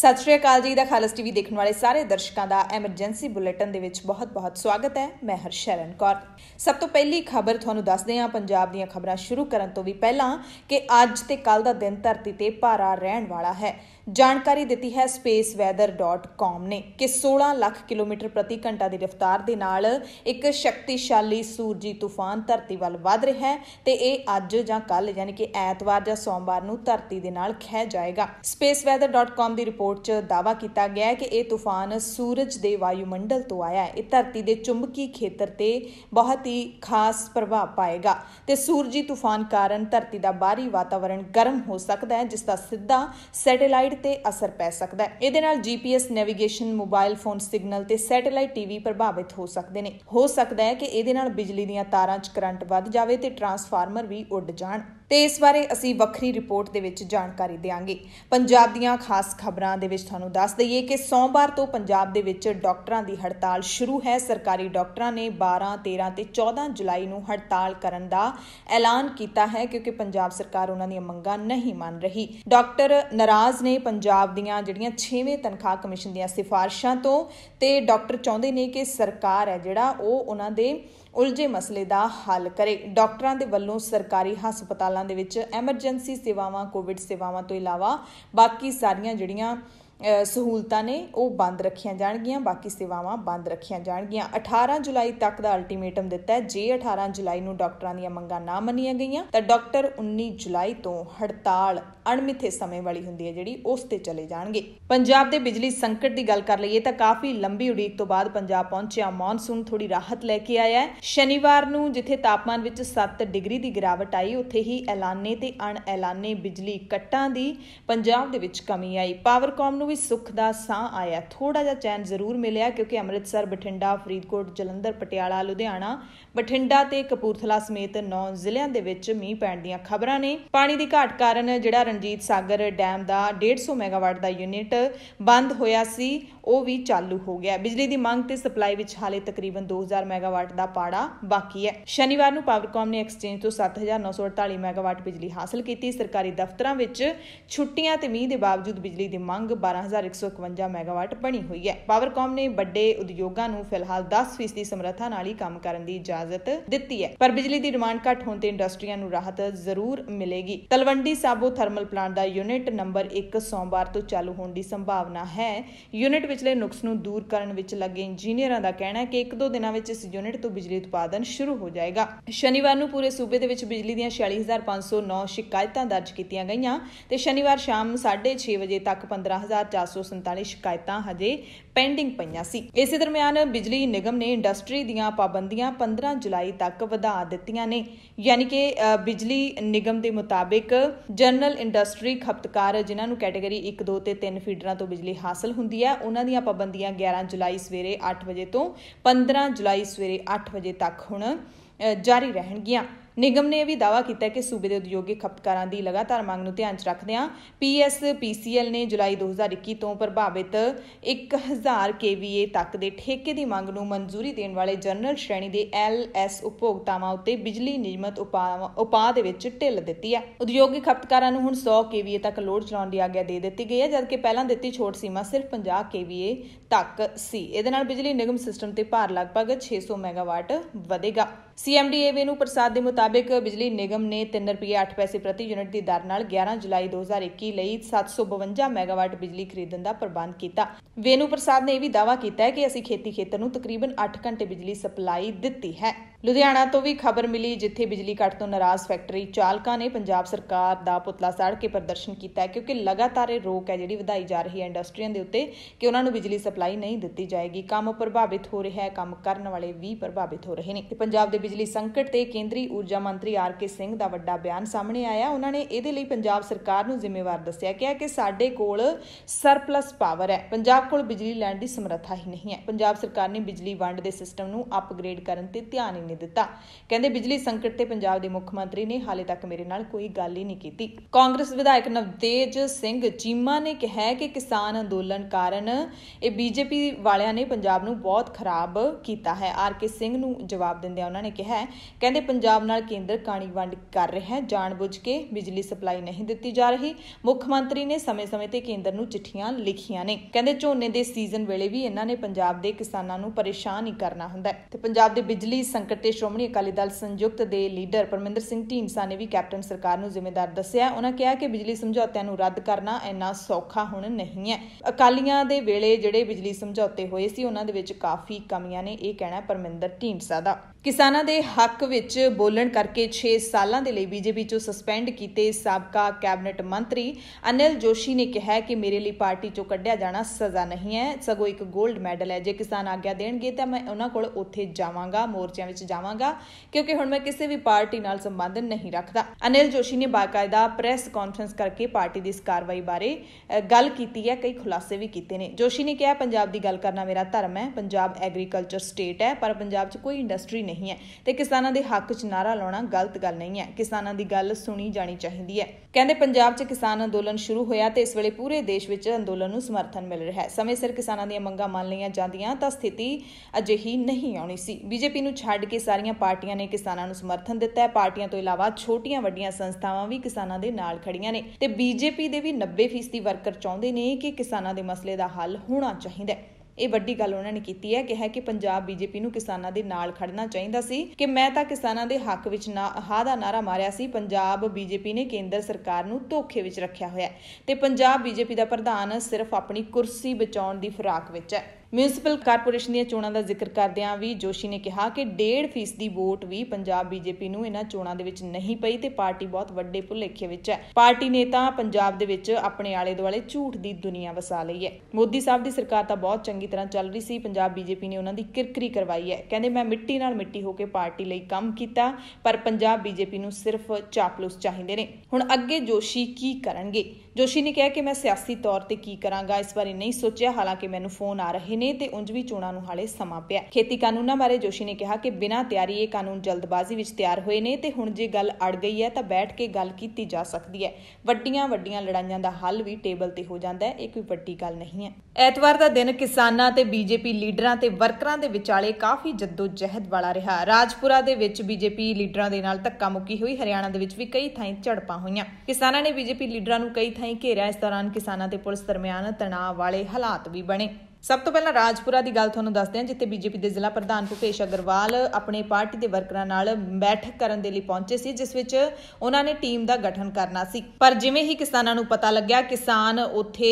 ਸਤਿ ਸ਼੍ਰੀ ਅਕਾਲ ਜੀ ਦਾ ਖਾਲਸ ਟੀਵੀ ਦੇਖਣ ਵਾਲੇ ਸਾਰੇ ਦਰਸ਼ਕਾਂ ਦਾ ਐਮਰਜੈਂਸੀ ਬੁਲੇਟਿਨ ਦੇ ਵਿੱਚ ਬਹੁਤ-ਬਹੁਤ ਸਵਾਗਤ ਹੈ ਮੈਂ ਹਰਸ਼ਰਨ ਕੌਰ ਸਭ ਤੋਂ ਪਹਿਲੀ ਖਬਰ ਤੁਹਾਨੂੰ ਦੱਸਦੇ ਹਾਂ ਪੰਜਾਬ ਦੀਆਂ ਖਬਰਾਂ ਸ਼ੁਰੂ ਕਰਨ ਤੋਂ ਵੀ ਪਹਿਲਾਂ ਕਿ ਅੱਜ ਤੇ ਕੱਲ ਦਾ ਦਿਨ ਧਰਤੀ ਤੇ ਭਾਰਾ ਰਹਿਣ ਵਾਲਾ ਹੈ ਜਾਣਕਾਰੀ ਦਿੱਤੀ ਹੈ spaceweather.com ਨੇ ਕਿ 16 ਲੱਖ ਕਿਲੋਮੀਟਰ ਪ੍ਰਤੀ ਘੰਟਾ ਦੀ ਰਫ਼ਤਾਰ ਦੇ ਨਾਲ ਇੱਕ ਸ਼ਕਤੀਸ਼ਾਲੀ ਸੂਰਜੀ ਤੂਫਾਨ ਧਰਤੀ ਵੱਲ ਵਧ ਰਿਹਾ ਹੈ ਤੇ ਇਹ ਅੱਜ ਜਾਂ ਕੱਲ ਯਾਨੀ ਕਿ ਐਤਵਾਰ ਜਾਂ ਸੋਮਵਾਰ ਨੂੰ ਧਰਤੀ ਦੇ ਨਾਲ ਖਹਿ ਜਾਏਗਾ spaceweather.com ਦੀ ਰਿਪੋਰਟ 'ਚ ਦਾਅਵਾ ਕੀਤਾ ਗਿਆ ਹੈ ਕਿ ਇਹ ਤੂਫਾਨ ਸੂਰਜ ਦੇ ਵਾਯੂਮੰਡਲ ਤੋਂ ਆਇਆ ਹੈ ਇਹ ਧਰਤੀ ਦੇ ਚੁੰਬਕੀ ਖੇਤਰ ਤੇ ਬਹੁਤ ਹੀ ਖਾਸ ਪ੍ਰਭਾਵ ਪਾਏਗਾ ਤੇ ਸੂਰਜੀ ਤੂਫਾਨ ਕਾਰਨ ਧਰਤੀ ਦਾ ਬਾਹਰੀ ਵਾਤਾਵਰਣ ਗਰਮ ਹੋ ਸਕਦਾ ਹੈ ਜਿਸ ਦਾ ਸਿੱਧਾ ਸੈਟੇਲਾਈਟ ਤੇ ਅਸਰ ਪੈ ਸਕਦਾ ਹੈ ਇਹਦੇ ਨਾਲ GPS navigation mobile phone signal ਤੇ ਸੈਟੇਲਾਈਟ ਟੀਵੀ ਪ੍ਰਭਾਵਿਤ ਹੋ ਸਕਦੇ ਨੇ ਹੋ ਸਕਦਾ ਹੈ ਕਿ ਇਹਦੇ ਨਾਲ ਬਿਜਲੀ ਦੀਆਂ ਤਾਰਾਂ 'ਚ ਕਰੰਟ ਵੱਧ ਜਾਵੇ ਤੇ ਟਰਾਂਸਫਾਰਮਰ ਵੀ ਉੱਡ ਜਾਣ ਤੇ ਇਸ ਬਾਰੇ ਅਸੀਂ ਵੱਖਰੀ ਰਿਪੋਰਟ ਦੇ ਵਿੱਚ ਜਾਣਕਾਰੀ ਦੇਵਾਂਗੇ ਪੰਜਾਬ ਦੀਆਂ ਖਾਸ ਖਬਰਾਂ ਦੇ ਵਿੱਚ ਤੁਹਾਨੂੰ ਦੱਸ ਦਈਏ ਕਿ ਸੋਮਵਾਰ ਤੋਂ ਪੰਜਾਬ ਦੇ ਵਿੱਚ ਡਾਕਟਰਾਂ ਦੀ ਹੜਤਾਲ ਸ਼ੁਰੂ ਹੈ ਸਰਕਾਰੀ ਡਾਕਟਰਾਂ ਨੇ 12 13 ਤੇ 14 ਜੁਲਾਈ ਨੂੰ ਹੜਤਾਲ ਕਰਨ ਦਾ ਐਲਾਨ ਕੀਤਾ ਹੈ ਕਿਉਂਕਿ ਪੰਜਾਬ ਸਰਕਾਰ ਉਹਨਾਂ ਦੀਆਂ ਮੰਗਾਂ ਨਹੀਂ ਮੰਨ ਰਹੀ ਡਾਕਟਰ ਨਰਾਜ਼ ਨੇ ਪੰਜਾਬ ਦੀਆਂ ਜਿਹੜੀਆਂ 6ਵੇਂ ਤਨਖਾਹ ਕਮਿਸ਼ਨ ਦੀਆਂ ਸਿਫਾਰਿਸ਼ਾਂ ਤੋਂ ਤੇ ਡਾਕਟਰ ਚਾਹੁੰਦੇ ਨੇ ਕਿ ਸਰਕਾਰ ਹੈ ਜਿਹੜਾ ਉਹ ਉਹਨਾਂ ਦੇ ਉਲਝੇ ਮਸਲੇ ਦਾ ਹੱਲ ਕਰੇ ਡਾਕਟਰਾਂ ਦੇ ਵੱਲੋਂ ਸਰਕਾਰੀ ਹਸਪਤਾਲਾਂ ਦੇ ਵਿੱਚ ਐਮਰਜੈਂਸੀ ਸੇਵਾਵਾਂ ਕੋਵਿਡ ਸੇਵਾਵਾਂ ਤੋਂ ਇਲਾਵਾ ਬਾਕੀ ਸਾਰੀਆਂ ਜਿਹੜੀਆਂ ਸਹੂਲਤਾਂ ਨੇ ਉਹ ਬੰਦ ਰੱਖੀਆਂ ਜਾਣਗੀਆਂ ਬਾਕੀ ਸੇਵਾਵਾਂ ਬੰਦ ਰੱਖੀਆਂ ਜਾਣਗੀਆਂ 18 ਜੁਲਾਈ ਤੱਕ ਦਾ ਅਲਟੀਮੇਟਮ ਦਿੱਤਾ ਹੈ ਜੇ 18 ਜੁਲਾਈ ਨੂੰ ਡਾਕਟਰਾਂ ਦੀਆਂ ਮੰਗਾਂ ਨਾ ਮੰਨੀਆਂ ਗਈਆਂ ਤਾਂ ਡਾਕਟਰ 19 ਜੁਲਾਈ ਤੋਂ ਹੜਤਾਲ ਅਣਮਿੱਥੇ ਸਮੇਂ ਵਾਲੀ ਹੁੰਦੀ ਹੈ ਜਿਹੜੀ ਉਸ ਤੇ ਚਲੇ ਜਾਣਗੇ ਪੰਜਾਬ ਦੇ ਬਿਜਲੀ ਸੰਕਟ ਦੀ ਗੱਲ ਕਰ ਲਈਏ ਤਾਂ ਕਾਫੀ ਲੰਬੀ ਉਡੀਕ ਤੋਂ ਬਾਅਦ ਪੰਜਾਬ ਪਹੁੰਚਿਆ ਮੌਨਸੂਨ ਥੋੜੀ ਰਾਹਤ ਲੈ ਕੇ ਆਇਆ ਹੈ ਸ਼ਨੀਵਾਰ ਨੂੰ ਜਿੱਥੇ ਤਾਪਮਾਨ ਵਿੱਚ 7 ਡਿਗਰੀ ਦੀ ਗਿਰਾਵਟ ਆਈ ਉੱਥੇ ਹੀ ਐਲਾਨੇ ਤੇ ਅਣ ਐਲਾਨੇ ਬਿਜਲੀ ਕੱਟਾਂ ਦੀ ਪੰਜਾਬ ਦੇ ਵਿੱਚ ਕਮੀ ਆਈ ਪਾਵਰਕਾਮ ਨੂੰ ਵੀ ਸੁੱਖ ਦਾ ਸਾਹ ਆਇਆ ਥੋੜਾ ਜਿਹਾ ਚੈਨ ਜ਼ਰੂਰ ਮਿਲਿਆ ਕਿਉਂਕਿ ਅੰਮ੍ਰਿਤਸਰ ਬਠਿੰਡਾ ਫਰੀਦਕੋਟ ਜਲੰਧਰ ਪਟਿਆਲਾ ਲੁਧਿਆਣਾ ਬਠਿੰਡਾ ਤੇ ਕਪੂਰਥਲਾ ਸਮੇਤ 9 ਜ਼ਿਲ੍ਹਿਆਂ ਦੇ ਵਿੱਚ ਮੀਂਹ ਪੈਣ ਦੀਆਂ ਖਬਰਾਂ ਨੇ ਪਾਣੀ ਦੀ ਘਾਟ ਕਾਰਨ ਜਿਹੜਾ ਰਣਜੀਤ ਸਾਗਰ ਡੈਮ ਦਾ 150 ਮੈਗਾਵਾਟ ਦਾ ਯੂਨਿਟ ਬੰਦ ਹੋਇਆ ਸੀ ਉਹ ਵੀ ਚਾਲੂ ਹੋ ਗਿਆ ਬਿਜਲੀ ਦੀ ਮੰਗ ਤੇ ਸਪਲਾਈ ਵਿੱਚ ਹਾਲੇ ਤਕਰੀਬਨ 2000 ਮੈਗਾਵਾਟ ਦਾ ਪਾੜਾ ਬਾਕੀ ਹੈ ਸ਼ਨੀਵਾਰ ਨੂੰ ਪਾਵਰਕਾਮ ਨੇ ਐਕਸਚੇਂਜ ਤੋਂ 7948 ਮੈਗਾਵਾਟ ਬਿਜਲੀ ਹਾਸਲ ਕੀਤੀ ਸਰਕਾਰੀ ਦਫ਼ਤਰਾਂ ਵਿੱਚ ਛੁੱਟੀਆਂ ਤੇ ਮੀਂਹ ਦੇ ਬਾਵਜੂਦ ਬਿਜਲੀ ਦੀ ਮੰਗ 12151 ਮੈਗਾਵਾਟ ਬਣੀ ਹੋਈ ਹੈ ਪਾਵਰਕਾਮ ਨੇ ਵੱਡੇ ਉਦਯੋਗਾਂ ਨੂੰ ਫਿਲਹਾਲ 10% ਸਮਰੱਥਾ ਨਾਲ ਹੀ ਕੰਮ ਕਰਨ ਦੀ ਇਜਾਜ਼ਤ ਦਿੱਤੀ ਹੈ ਪਰ ਬਿਜਲੀ ਦੀ ਡਿਮਾਂਡ ਘਟ ਹੋਣ ਤੇ ਇੰਡਸਟਰੀਆਂ ਨੂੰ ਰਾਹਤ ਜ਼ਰੂਰ ਮਿਲੇਗੀ ਤਲਵੰਡੀ ਸਾਬੋ ਥਰਮਲ ਪਲਾਂਟ ਦਾ ਯੂਨਿਟ ਨੰਬਰ 1 ਸੋਮਵਾਰ ਤੋਂ ਚਾਲੂ ਹੋਣ ਦੀ ਸੰਭਾਵਨਾ ਹੈ ਯੂਨਿਟ ਵਿਚਲੇ ਨੁਕਸ ਨੂੰ ਦੂਰ ਕਰਨ ਵਿੱਚ ਲੱਗੇ ਇੰਜੀਨੀਅਰਾਂ ਦਾ ਕਹਿਣਾ ਹੈ ਕਿ 1-2 ਦਿਨਾਂ ਵਿੱਚ ਇਸ ਯੂਨਿਟ ਤੋਂ ਬਿਜਲੀ ਉਤਪਾਦਨ ਸ਼ੁਰੂ ਹੋ ਜਾਏਗਾ ਸ਼ਨੀਵਾਰ ਨੂੰ ਪੂਰੇ ਸੂਬੇ ਦੇ ਵਿੱਚ ਬਿਜਲੀ ਦੀਆਂ 46509 ਸ਼ਿਕਾਇਤਾਂ ਦਰਜ ਕੀਤੀਆਂ ਗਈਆਂ ਤੇ ਸ਼ਨੀਵਾਰ ਸ਼ਾਮ 6:30 ਵਜੇ ਤੱਕ 447 ਸ਼ਿਕਾਇਤਾਂ ਹਜੇ ਪੈਂਡਿੰਗ ਪਈਆਂ ਸੀ ਇਸੇ ਦਰਮਿਆਨ ਬਿਜਲੀ ਨਿਗਮ ਨੇ ਇੰਡਸਟਰੀ ਦੀਆਂ ਪਾਬੰਦੀਆਂ 15 ਜੁਲਾਈ ਤੱਕ ਵਧਾ ਦਿੱਤੀਆਂ ਨੇ ਯਾਨੀ ਕਿ ਬਿਜਲੀ ਨਿਗਮ ਦੇ ਮੁਤਾਬਿਕ ਜਨਰਲ ਇੰਡਸਟਰੀ ਖਪਤਕਾਰ ਜਿਨ੍ਹਾਂ ਨੂੰ ਕੈਟਾਗਰੀ 1 2 ਤੇ 3 ਫੀਡਰਾਂ ਤੋਂ ਬਿਜਲੀ ਹਾਸਲ ਹੁੰਦੀ ਹੈ ਉਹਨਾਂ ਦੀਆਂ ਪਾਬੰਦੀਆਂ 11 ਜੁਲਾਈ ਸਵੇਰੇ 8 ਵਜੇ ਤੋਂ 15 ਜੁਲਾਈ ਸਵੇਰੇ 8 ਵਜੇ ਤੱਕ ਹੁਣ ਜਾਰੀ ਰਹਿਣਗੀਆਂ ਨਿਗਮ ਨੇ ਇਹ ਵੀ ਦਾਅਵਾ ਕੀਤਾ ਕਿ ਸੂਬੇ ਦੇ ਉਦਯੋਗਿਕ ਖਪਤਕਾਰਾਂ ਦੀ ਲਗਾਤਾਰ ਮੰਗ ਨੂੰ ਧਿਆਨ 'ਚ ਰੱਖਦਿਆਂ ਪੀਸੀਐਲ ਨੇ ਜੁਲਾਈ 2021 ਤੋਂ ਪ੍ਰਭਾਵਿਤ 1000 ਕੇਵੀਏ ਤੱਕ ਦੇ ਠੇਕੇ ਦੀ ਮੰਗ ਨੂੰ ਮਨਜ਼ੂਰੀ ਦੇਣ ਵਾਲੇ ਜਨਰਲ ਸ਼੍ਰੇਣੀ ਦੇ ਐਲਐਸ ਉਪਭੋਗਤਾਵਾਂ ਉੱਤੇ ਬਿਜਲੀ ਨਿਯਮਤ ਉਪਾਅ ਦੇ ਵਿੱਚ ਢਿੱਲ ਦਿੱਤੀ ਹੈ ਉਦਯੋਗਿਕ ਖਪਤਕਾਰਾਂ ਨੂੰ ਹੁਣ 100 ਕੇਵੀਏ ਤੱਕ ਲੋਡ ਚਲਾਉਣ ਦੀ ਆਗਿਆ ਦੇ ਦਿੱਤੀ ਗਈ ਹੈ ਜਦਕਿ ਪਹਿਲਾਂ ਦਿੱਤੀ ਛੋਟ ਸੀਮਾ ਸਿਰਫ 50 ਕੇਵੀਏ ਤੱਕ ਸੀ ਇਹਦੇ ਨਾਲ ਬਿਜਲੀ ਨਿਗਮ ਸਿਸਟਮ ਤੇ ਭਾਰ ਲਗਭਗ 600 ਮੈਗਾਵਾਟ ਵਧੇਗਾ ਸੀਐਮਡੀਏਵੇ ਨੂੰ ਪ੍ਰਸਾਦ ਦੇ ਮੁਤਾਬਿਕ ਬਿਜਲੀ ਨਿਗਮ ਨੇ 3 ਰੁਪਏ 8 ਪੈਸੇ ਪ੍ਰਤੀ ਯੂਨਿਟ ਦੀ ਦਰ ਨਾਲ 11 ਜੁਲਾਈ 2021 ਲਈ 752 ਮੈਗਾਵਾਟ ਬਿਜਲੀ ਖਰੀਦਣ ਦਾ ਪ੍ਰਬੰਧ ਕੀਤਾ ਵੇਨੂ ਪ੍ਰਸਾਦ ਨੇ ਇਹ ਵੀ ਦਾਵਾ ਕੀਤਾ ਹੈ ਕਿ ਅਸੀਂ ਖੇਤੀ ਖੇਤਰ ਨੂੰ ਤਕਰੀਬਨ 8 ਘੰਟੇ ਬਿਜਲੀ ਸਪਲਾਈ ਦਿੱਤੀ ਹੈ ਲੁਧਿਆਣਾ ਤੋਂ ਵੀ ਖਬਰ ਮਿਲੀ ਜਿੱਥੇ ਬਿਜਲੀ ਕੱਟ ਤੋਂ ਨਾਰਾਜ਼ ਫੈਕਟਰੀ ਚਾਲਕਾਂ ਨੇ ਪੰਜਾਬ ਸਰਕਾਰ ਦਾ ਪੁਤਲਾ ਸਾੜ ਕੇ ਪ੍ਰਦਰਸ਼ਨ ਕੀਤਾ ਹੈ ਕਿਉਂਕਿ ਲਗਾਤਾਰ ਇਹ ਰੋਕ ਹੈ ਜਿਹੜੀ ਵਧਾਈ ਜਾ ਰਹੀ ਹੈ ਇੰਡਸਟਰੀਆਂ ਦੇ ਉੱਤੇ ਕਿ ਉਹਨਾਂ ਨੂੰ ਬਿਜਲੀ ਸਪਲਾਈ ਨਹੀਂ ਦਿੱਤੀ ਜਾਏਗੀ ਕੰਮ ਪ੍ਰਭਾਵਿਤ ਹੋ ਰਿਹਾ ਹੈ ਕੰਮ ਕਰਨ ਵਾਲੇ ਵੀ ਪ੍ਰਭਾਵਿਤ ਹੋ ਰਹੇ ਨੇ ਤੇ ਪੰਜਾਬ ਦੇ ਬਿਜਲੀ ਸੰਕਟ ਤੇ ਕੇਂਦਰੀ ਊਰਜਾ ਮੰਤਰੀ ਆਰ ਕੇ ਸਿੰਘ ਦਾ ਵੱਡਾ ਬਿਆਨ ਸਾਹਮਣੇ ਆਇਆ ਉਹਨਾਂ ਨੇ ਇਹਦੇ ਲਈ ਪੰਜਾਬ ਸਰਕਾਰ ਨੂੰ ਜ਼ਿੰਮੇਵਾਰ ਦੱਸਿਆ ਕਿ ਕਿ ਸਾਡੇ ਕੋਲ ਸਰਪਲਸ ਪਾਵਰ ਹੈ ਪੰਜਾਬ ਕੋਲ ਬਿਜਲੀ ਲੈਣ ਦੀ ਸਮਰੱਥਾ ਹੀ ਨਹੀਂ ਹੈ ਪੰਜਾਬ ਸਰਕਾਰ ਨੇ ਬਿਜਲੀ ਵੰਡ ਦੇ ਸਿਸਟਮ ਨੂੰ ਅਪਗ੍ਰੇਡ ਕਰਨ ਤੇ ਧਿਆਨ ਨੇ ਦਿੱਤਾ ਕਹਿੰਦੇ ਬਿਜਲੀ ਸੰਕਟ ਤੇ ਪੰਜਾਬ ਦੇ ਮੁੱਖ ਮੰਤਰੀ ਨੇ ਹਾਲੇ ਤੱਕ ਮੇਰੇ ਨਾਲ ਕੋਈ ਗੱਲ ਹੀ ਨਹੀਂ ਕੀਤੀ ਕਾਂਗਰਸ ਵਿਧਾਇਕ ਨਵਦੇਜ ਸਿੰਘ ਚੀਮਾ ਨੇ ਕਿਹਾ ਕਿ ਕਿਸਾਨ ਅੰਦੋਲਨ ਕਾਰਨ ਇਹ ਬੀਜੇਪੀ ਵਾਲਿਆਂ ਨੇ ਪੰਜਾਬ ਨੂੰ ਬਹੁਤ ਖਰਾਬ ਕੀਤਾ ਹੈ ਆਰ ਕੇ ਸਿੰਘ ਨੂੰ ਜਵਾਬ ਦਿੰਦਿਆਂ ਉਹਨਾਂ ਨੇ ਕਿਹਾ ਕਹਿੰਦੇ ਪੰਜਾਬ ਨਾਲ ਕੇਂਦਰ ਕਾਣੀ ਵੰਡ ਕਰ ਰਿਹਾ ਹੈ ਜਾਣਬੁੱਝ ਕੇ ਬਿਜਲੀ ਸਪਲਾਈ ਨਹੀਂ ਦਿੱਤੀ ਜਾ ਰਹੀ ਮੁੱਖ ਮੰਤਰੀ ਨੇ ਸਮੇਂ-ਸਮੇਂ ਤੇ ਕੇਂਦਰ ਨੂੰ ਚਿੱਠੀਆਂ ਲਿਖੀਆਂ ਨੇ ਕਹਿੰਦੇ ਝੋਨੇ ਦੇ ਸੀਜ਼ਨ ਵੇਲੇ ਵੀ ਇਹਨਾਂ ਨੇ ਪੰਜਾਬ ਦੇ ਕਿਸਾਨਾਂ ਨੂੰ ਪਰੇਸ਼ਾਨ ਹੀ ਕਰਨਾ ਹੁੰਦਾ ਤੇ ਪੰਜਾਬ ਦੇ ਬਿਜਲੀ ਸੰਕਟ ਕੱਟੇ ਸ਼੍ਰੋਮਣੀ ਅਕਾਲੀ ਦਲ ਸੰਯੁਕਤ ਦੇ ਲੀਡਰ ਪਰਮਿੰਦਰ ਸਿੰਘ ਢੀਂਡਸਾ ਨੇ ਵੀ ਕੈਪਟਨ ਸਰਕਾਰ ਨੂੰ ਜ਼ਿੰਮੇਵਾਰ ਦੱਸਿਆ ਉਹਨਾਂ ਕਿਹਾ ਕਿ ਬਿਜਲੀ ਸਮਝੌਤਿਆਂ ਨੂੰ ਰੱਦ ਕਰਨਾ ਇੰਨਾ ਸੌਖਾ ਹੁਣ ਨਹੀਂ ਹੈ ਅਕਾਲੀਆਂ ਦੇ ਵੇਲੇ ਜਿਹੜੇ ਬਿਜਲੀ ਸਮਝੌਤੇ ਹੋਏ ਸੀ ਉਹਨਾਂ ਦੇ ਵਿੱਚ ਕਾਫੀ ਕਮੀਆਂ ਨੇ ਇਹ ਕਹਿਣਾ ਪਰਮਿੰਦਰ ਢੀਂਡਸਾ ਦਾ ਕਿਸਾਨਾਂ ਦੇ ਹੱਕ ਵਿੱਚ ਬੋਲਣ ਕਰਕੇ 6 ਸਾਲਾਂ ਦੇ ਲਈ ਬੀਜੇਪੀ ਚੋਂ ਸਸਪੈਂਡ ਕੀਤੇ ਸਾਬਕਾ ਕੈਬਨਿਟ ਮੰਤਰੀ ਅਨਿਲ ਜੋਸ਼ੀ ਨੇ ਕਿਹਾ ਕਿ ਮੇਰੇ ਲਈ ਪਾਰਟੀ ਚੋਂ ਕੱਢਿਆ ਜਾਣਾ ਸਜ਼ਾ ਨਹੀਂ ਹੈ ਸਗੋਂ ਇੱਕ 골ਡ ਮੈਡਲ ਹੈ ਜੇ ਕਿਸਾਨ ਆਗਿਆ ਦੇਣਗੇ ਤਾਂ ਮੈਂ ਉਹਨਾਂ ਕੋਲ ਉੱਥੇ ਜਾਵਾਂਗਾ ਮੋਰਚਿਆਂ ਵਿੱਚ ਜਾਵਾਂਗਾ ਕਿਉਂਕਿ ਹੁਣ ਮੈਂ ਕਿਸੇ ਵੀ ਪਾਰਟੀ ਨਾਲ ਸੰਬੰਧ ਨਹੀਂ ਰੱਖਦਾ ਅਨਿਲ ਜੋਸ਼ੀ ਨੇ ਬਾਕਾਇਦਾ ਪ੍ਰੈਸ ਕਾਨਫਰੰਸ ਕਰਕੇ ਪਾਰਟੀ ਦੀ ਇਸ ਕਾਰਵਾਈ ਬਾਰੇ ਗੱਲ ਕੀਤੀ ਹੈ ਕਈ ਖੁਲਾਸੇ ਵੀ ਕੀਤੇ ਨੇ ਜੋਸ਼ੀ ਨੇ ਕਿਹਾ ਪੰਜਾਬ ਦੀ ਗੱਲ ਕਰਨਾ ਮੇਰਾ ਧਰਮ ਹੈ ਪੰਜਾਬ ਐਗਰੀਕਲਚਰ ਸਟੇਟ ਹੈ ਪਰ ਪੰਜਾਬ 'ਚ ਕੋਈ ਇੰਡਸਟਰੀ ਨਹੀਂ ਹੈ ਤੇ ਕਿਸਾਨਾਂ ਦੇ ਹੱਕ 'ਚ ਨਾਰਾ ਲਾਉਣਾ ਗਲਤ ਗੱਲ ਨਹੀਂ ਹੈ ਕਿਸਾਨਾਂ ਦੀ ਗੱਲ ਸੁਣੀ ਜਾਣੀ ਚਾਹੀਦੀ ਹੈ ਕਹਿੰਦੇ ਪੰਜਾਬ 'ਚ ਕਿਸਾਨ ਅੰਦੋਲਨ ਸ਼ੁਰੂ ਹੋਇਆ ਤੇ ਇਸ ਵੇਲੇ ਪੂਰੇ ਦੇਸ਼ ਵਿੱਚ ਅੰਦੋਲਨ ਨੂੰ ਸਮਰਥਨ ਮਿਲ ਰਿਹਾ ਹੈ ਸਮੇਂ ਸਿਰ ਕਿਸਾਨਾਂ ਦੀਆਂ ਮੰਗਾਂ ਮੰਨ ਲਈਆਂ ਜਾਂਦੀਆਂ ਤਾਂ ਸਥਿਤੀ ਅਜਿਹੀ ਨਹੀਂ ਆਉਣੀ ਸੀ ਬੀਜੇਪੀ ਨੂੰ ਛੱਡ ਕੇ ਸਾਰੀਆਂ ਪਾਰਟੀਆਂ ਨੇ ਕਿਸਾਨਾਂ ਨੂੰ ਸਮਰਥਨ ਦਿੱਤਾ ਹੈ ਪਾਰਟੀਆਂ ਤੋਂ ਇਲਾਵਾ ਛੋਟੀਆਂ ਵੱਡੀਆਂ ਸੰਸਥਾਵਾਂ ਵੀ ਕਿਸਾਨਾਂ ਦੇ ਨਾਲ ਖੜੀਆਂ ਨੇ ਤੇ ਬੀਜੇਪੀ ਦੇ ਵੀ 90% ਵਰਕਰ ਚਾਹੁੰਦੇ ਨੇ ਕਿ ਕਿਸਾਨਾਂ ਦੇ ਮਸਲੇ ਦਾ ਹੱਲ ਹੋਣਾ ਚਾਹੀਦਾ ਹੈ ਇਹ ਵੱਡੀ ਗੱਲ ਉਹਨਾਂ ਨੇ ਕੀਤੀ ਹੈ ਕਿਹਾ ਕਿ ਪੰਜਾਬ ਬੀਜੇਪੀ ਨੂੰ ਕਿਸਾਨਾਂ ਦੇ ਨਾਲ ਖੜਨਾ ਚਾਹੀਦਾ ਸੀ ਕਿ ਮੈਂ ਤਾਂ ਕਿਸਾਨਾਂ ਦੇ ਹੱਕ ਵਿੱਚ ਨਾ ਆਹਾ ਦਾ ਨਾਰਾ ਮਾਰਿਆ ਸੀ ਪੰਜਾਬ ਬੀਜੇਪੀ ਨੇ ਕੇਂਦਰ ਸਰਕਾਰ ਨੂੰ ਧੋਖੇ ਵਿੱਚ ਰੱਖਿਆ ਹੋਇਆ ਤੇ ਪੰਜਾਬ ਬੀਜੇਪੀ ਦਾ ਪ੍ਰਧਾਨ ਸਿਰਫ ਆਪਣੀ ਕੁਰਸੀ ਬਚਾਉਣ ਦੀ ਫਰਾਕ ਵਿੱਚ ਹੈ ਮਿਊਨਿਸਪਲ ਕਾਰਪੋਰੇਸ਼ਨ ਦੀਆਂ ਚੋਣਾਂ ਦਾ ਜ਼ਿਕਰ ਕਰਦਿਆਂ ਵੀ ਜੋਸ਼ੀ ਨੇ ਕਿਹਾ ਕਿ 1.5% ਦੀ ਵੋਟ ਵੀ ਪੰਜਾਬ ਬੀਜੇਪੀ ਨੂੰ ਇਹਨਾਂ ਚੋਣਾਂ ਦੇ ਵਿੱਚ ਨਹੀਂ ਪਈ ਤੇ ਪਾਰਟੀ ਬਹੁਤ ਵੱਡੇ ਭੁਲੇਖੇ ਵਿੱਚ ਹੈ ਪਾਰਟੀ ਨੇ ਤਾਂ ਪੰਜਾਬ ਦੇ ਵਿੱਚ ਆਪਣੇ ਆਲੇ ਦੁਆਲੇ ਝੂਠ ਦੀ ਦੁਨੀਆ ਵਸਾ ਲਈ ਹੈ ਮੋਦੀ ਸਾਹਿਬ ਦੀ ਸਰਕਾਰ ਤਾਂ ਬਹੁਤ ਚੰਗੀ ਤਰ੍ਹਾਂ ਚੱਲ ਰਹੀ ਸੀ ਪੰਜਾਬ ਬੀਜੇਪੀ ਨੇ ਉਹਨਾਂ ਦੀ ਕਿਰਕਰੀ ਕਰਵਾਈ ਹੈ ਕਹਿੰਦੇ ਮੈਂ ਮਿੱਟੀ ਨਾਲ ਮਿੱਟੀ ਹੋ ਕੇ ਪਾਰਟੀ ਲਈ ਕੰਮ ਕੀਤਾ ਪਰ ਪੰਜਾਬ ਬੀਜੇਪੀ ਨੂੰ ਸਿਰਫ ਚਾਪਲੂਸ ਚਾਹੀਦੇ ਨੇ ਹੁਣ ਅੱਗੇ ਜੋਸ਼ੀ ਕੀ ਕਰਨਗੇ ਜੋਸ਼ੀ ਨੇ ਕਿਹਾ ਕਿ ਮੈਂ ਸਿਆਸੀ ਤੌਰ ਤੇ ਕੀ ਕਰਾਂਗਾ ਇਸ ਬਾਰੇ ਨਹੀਂ ਸੋਚਿਆ ਹਾਲਾਂਕਿ ਮੈਨੂੰ ਫੋਨ ਆ ਰਹੇ ਨੇ ਤੇ ਉਂਝ ਵੀ ਚੋਣਾਂ ਨੂੰ ਹਾਲੇ ਸਮਾਂ ਪਿਆ ਖੇਤੀ ਕਾਨੂੰਨਾਂ ਬਾਰੇ ਜੋਸ਼ੀ ਨੇ ਕਿਹਾ ਕਿ ਬਿਨਾਂ ਤਿਆਰੀ ਇਹ ਕਾਨੂੰਨ ਜਲਦਬਾਜ਼ੀ ਵਿੱਚ ਤਿਆਰ ਹੋਏ ਨੇ ਤੇ ਹੁਣ ਜੇ ਗੱਲ ਅੜ ਗਈ ਹੈ ਤਾਂ ਬੈਠ ਕੇ ਗੱਲ ਕੀਤੀ ਜਾ ਸਕਦੀ ਹੈ ਵੱਡੀਆਂ ਵੱਡੀਆਂ ਲੜਾਈਆਂ ਦਾ ਹੱਲ ਵੀ ਟੇਬਲ ਤੇ ਹੋ ਜਾਂਦਾ ਹੈ ਇਹ ਕੋਈ ਵੱਡੀ ਗੱਲ ਨਹੀਂ ਹੈ ਐਤਵਾਰ ਦਾ ਦਿਨ ਕਿਸਾਨਾਂ ਤੇ ਬੀਜੇਪੀ ਲੀਡਰਾਂ ਤੇ ਵਰਕਰਾਂ ਦੇ ਵਿਚਾਲੇ ਕਾਫੀ ਜੱਦੋ-ਜਹਿਦ ਵਾਲਾ ਰਿਹਾ ਰਾਜਪੁਰਾ ਦੇ ਵਿੱਚ ਬੀਜੇਪੀ ਲੀਡਰਾਂ ਦੇ ਨਾਲ ਧੱਕਾ ਮੁੱਕੀ ਹੋਈ ਹਰਿਆਣਾ ਦੇ ਵਿੱਚ ਵੀ ਕਈ ਥਾਈਂ ਝੜਪਾਂ ਹੋਈਆਂ ਕਿਸਾਨਾਂ ਨੇ ਬੀਜੇਪੀ ਲੀਡਰਾਂ ਨੂੰ ਕਈ ਥਾਈਂ ਘੇਰਿਆ ਇਸ ਦੌਰਾਨ ਕਿਸਾਨਾਂ ਤੇ ਪੁਲਿਸ ਦਰਮਿਆਨ ਤਣਾਅ ਵਾਲੇ ਹਾਲਾਤ ਵੀ ਬਣੇ ਸਭ ਤੋਂ ਪਹਿਲਾਂ ਰਾਜਪੁਰਾ ਦੀ ਗੱਲ ਤੁਹਾਨੂੰ ਦੱਸਦੇ ਹਾਂ ਜਿੱਥੇ ਬੀਜੇਪੀ ਦੇ ਜ਼ਿਲ੍ਹਾ ਪ੍ਰਧਾਨ ਭੁਪੇਸ਼ ਅਗਰਵਾਲ ਆਪਣੇ ਪਾਰਟੀ ਦੇ ਵਰਕਰਾਂ ਨਾਲ ਬੈਠਕ ਕਰਨ ਦੇ ਲਈ ਪਹੁੰਚੇ ਸੀ ਜਿਸ ਵਿੱਚ ਉਹਨਾਂ ਨੇ ਟੀਮ ਦਾ ਗਠਨ ਕਰਨਾ ਸੀ ਪਰ ਜਿਵੇਂ ਹੀ ਕਿਸਾਨਾਂ ਨੂੰ ਪਤਾ ਲੱਗਿਆ ਕਿਸਾਨ ਉੱਥੇ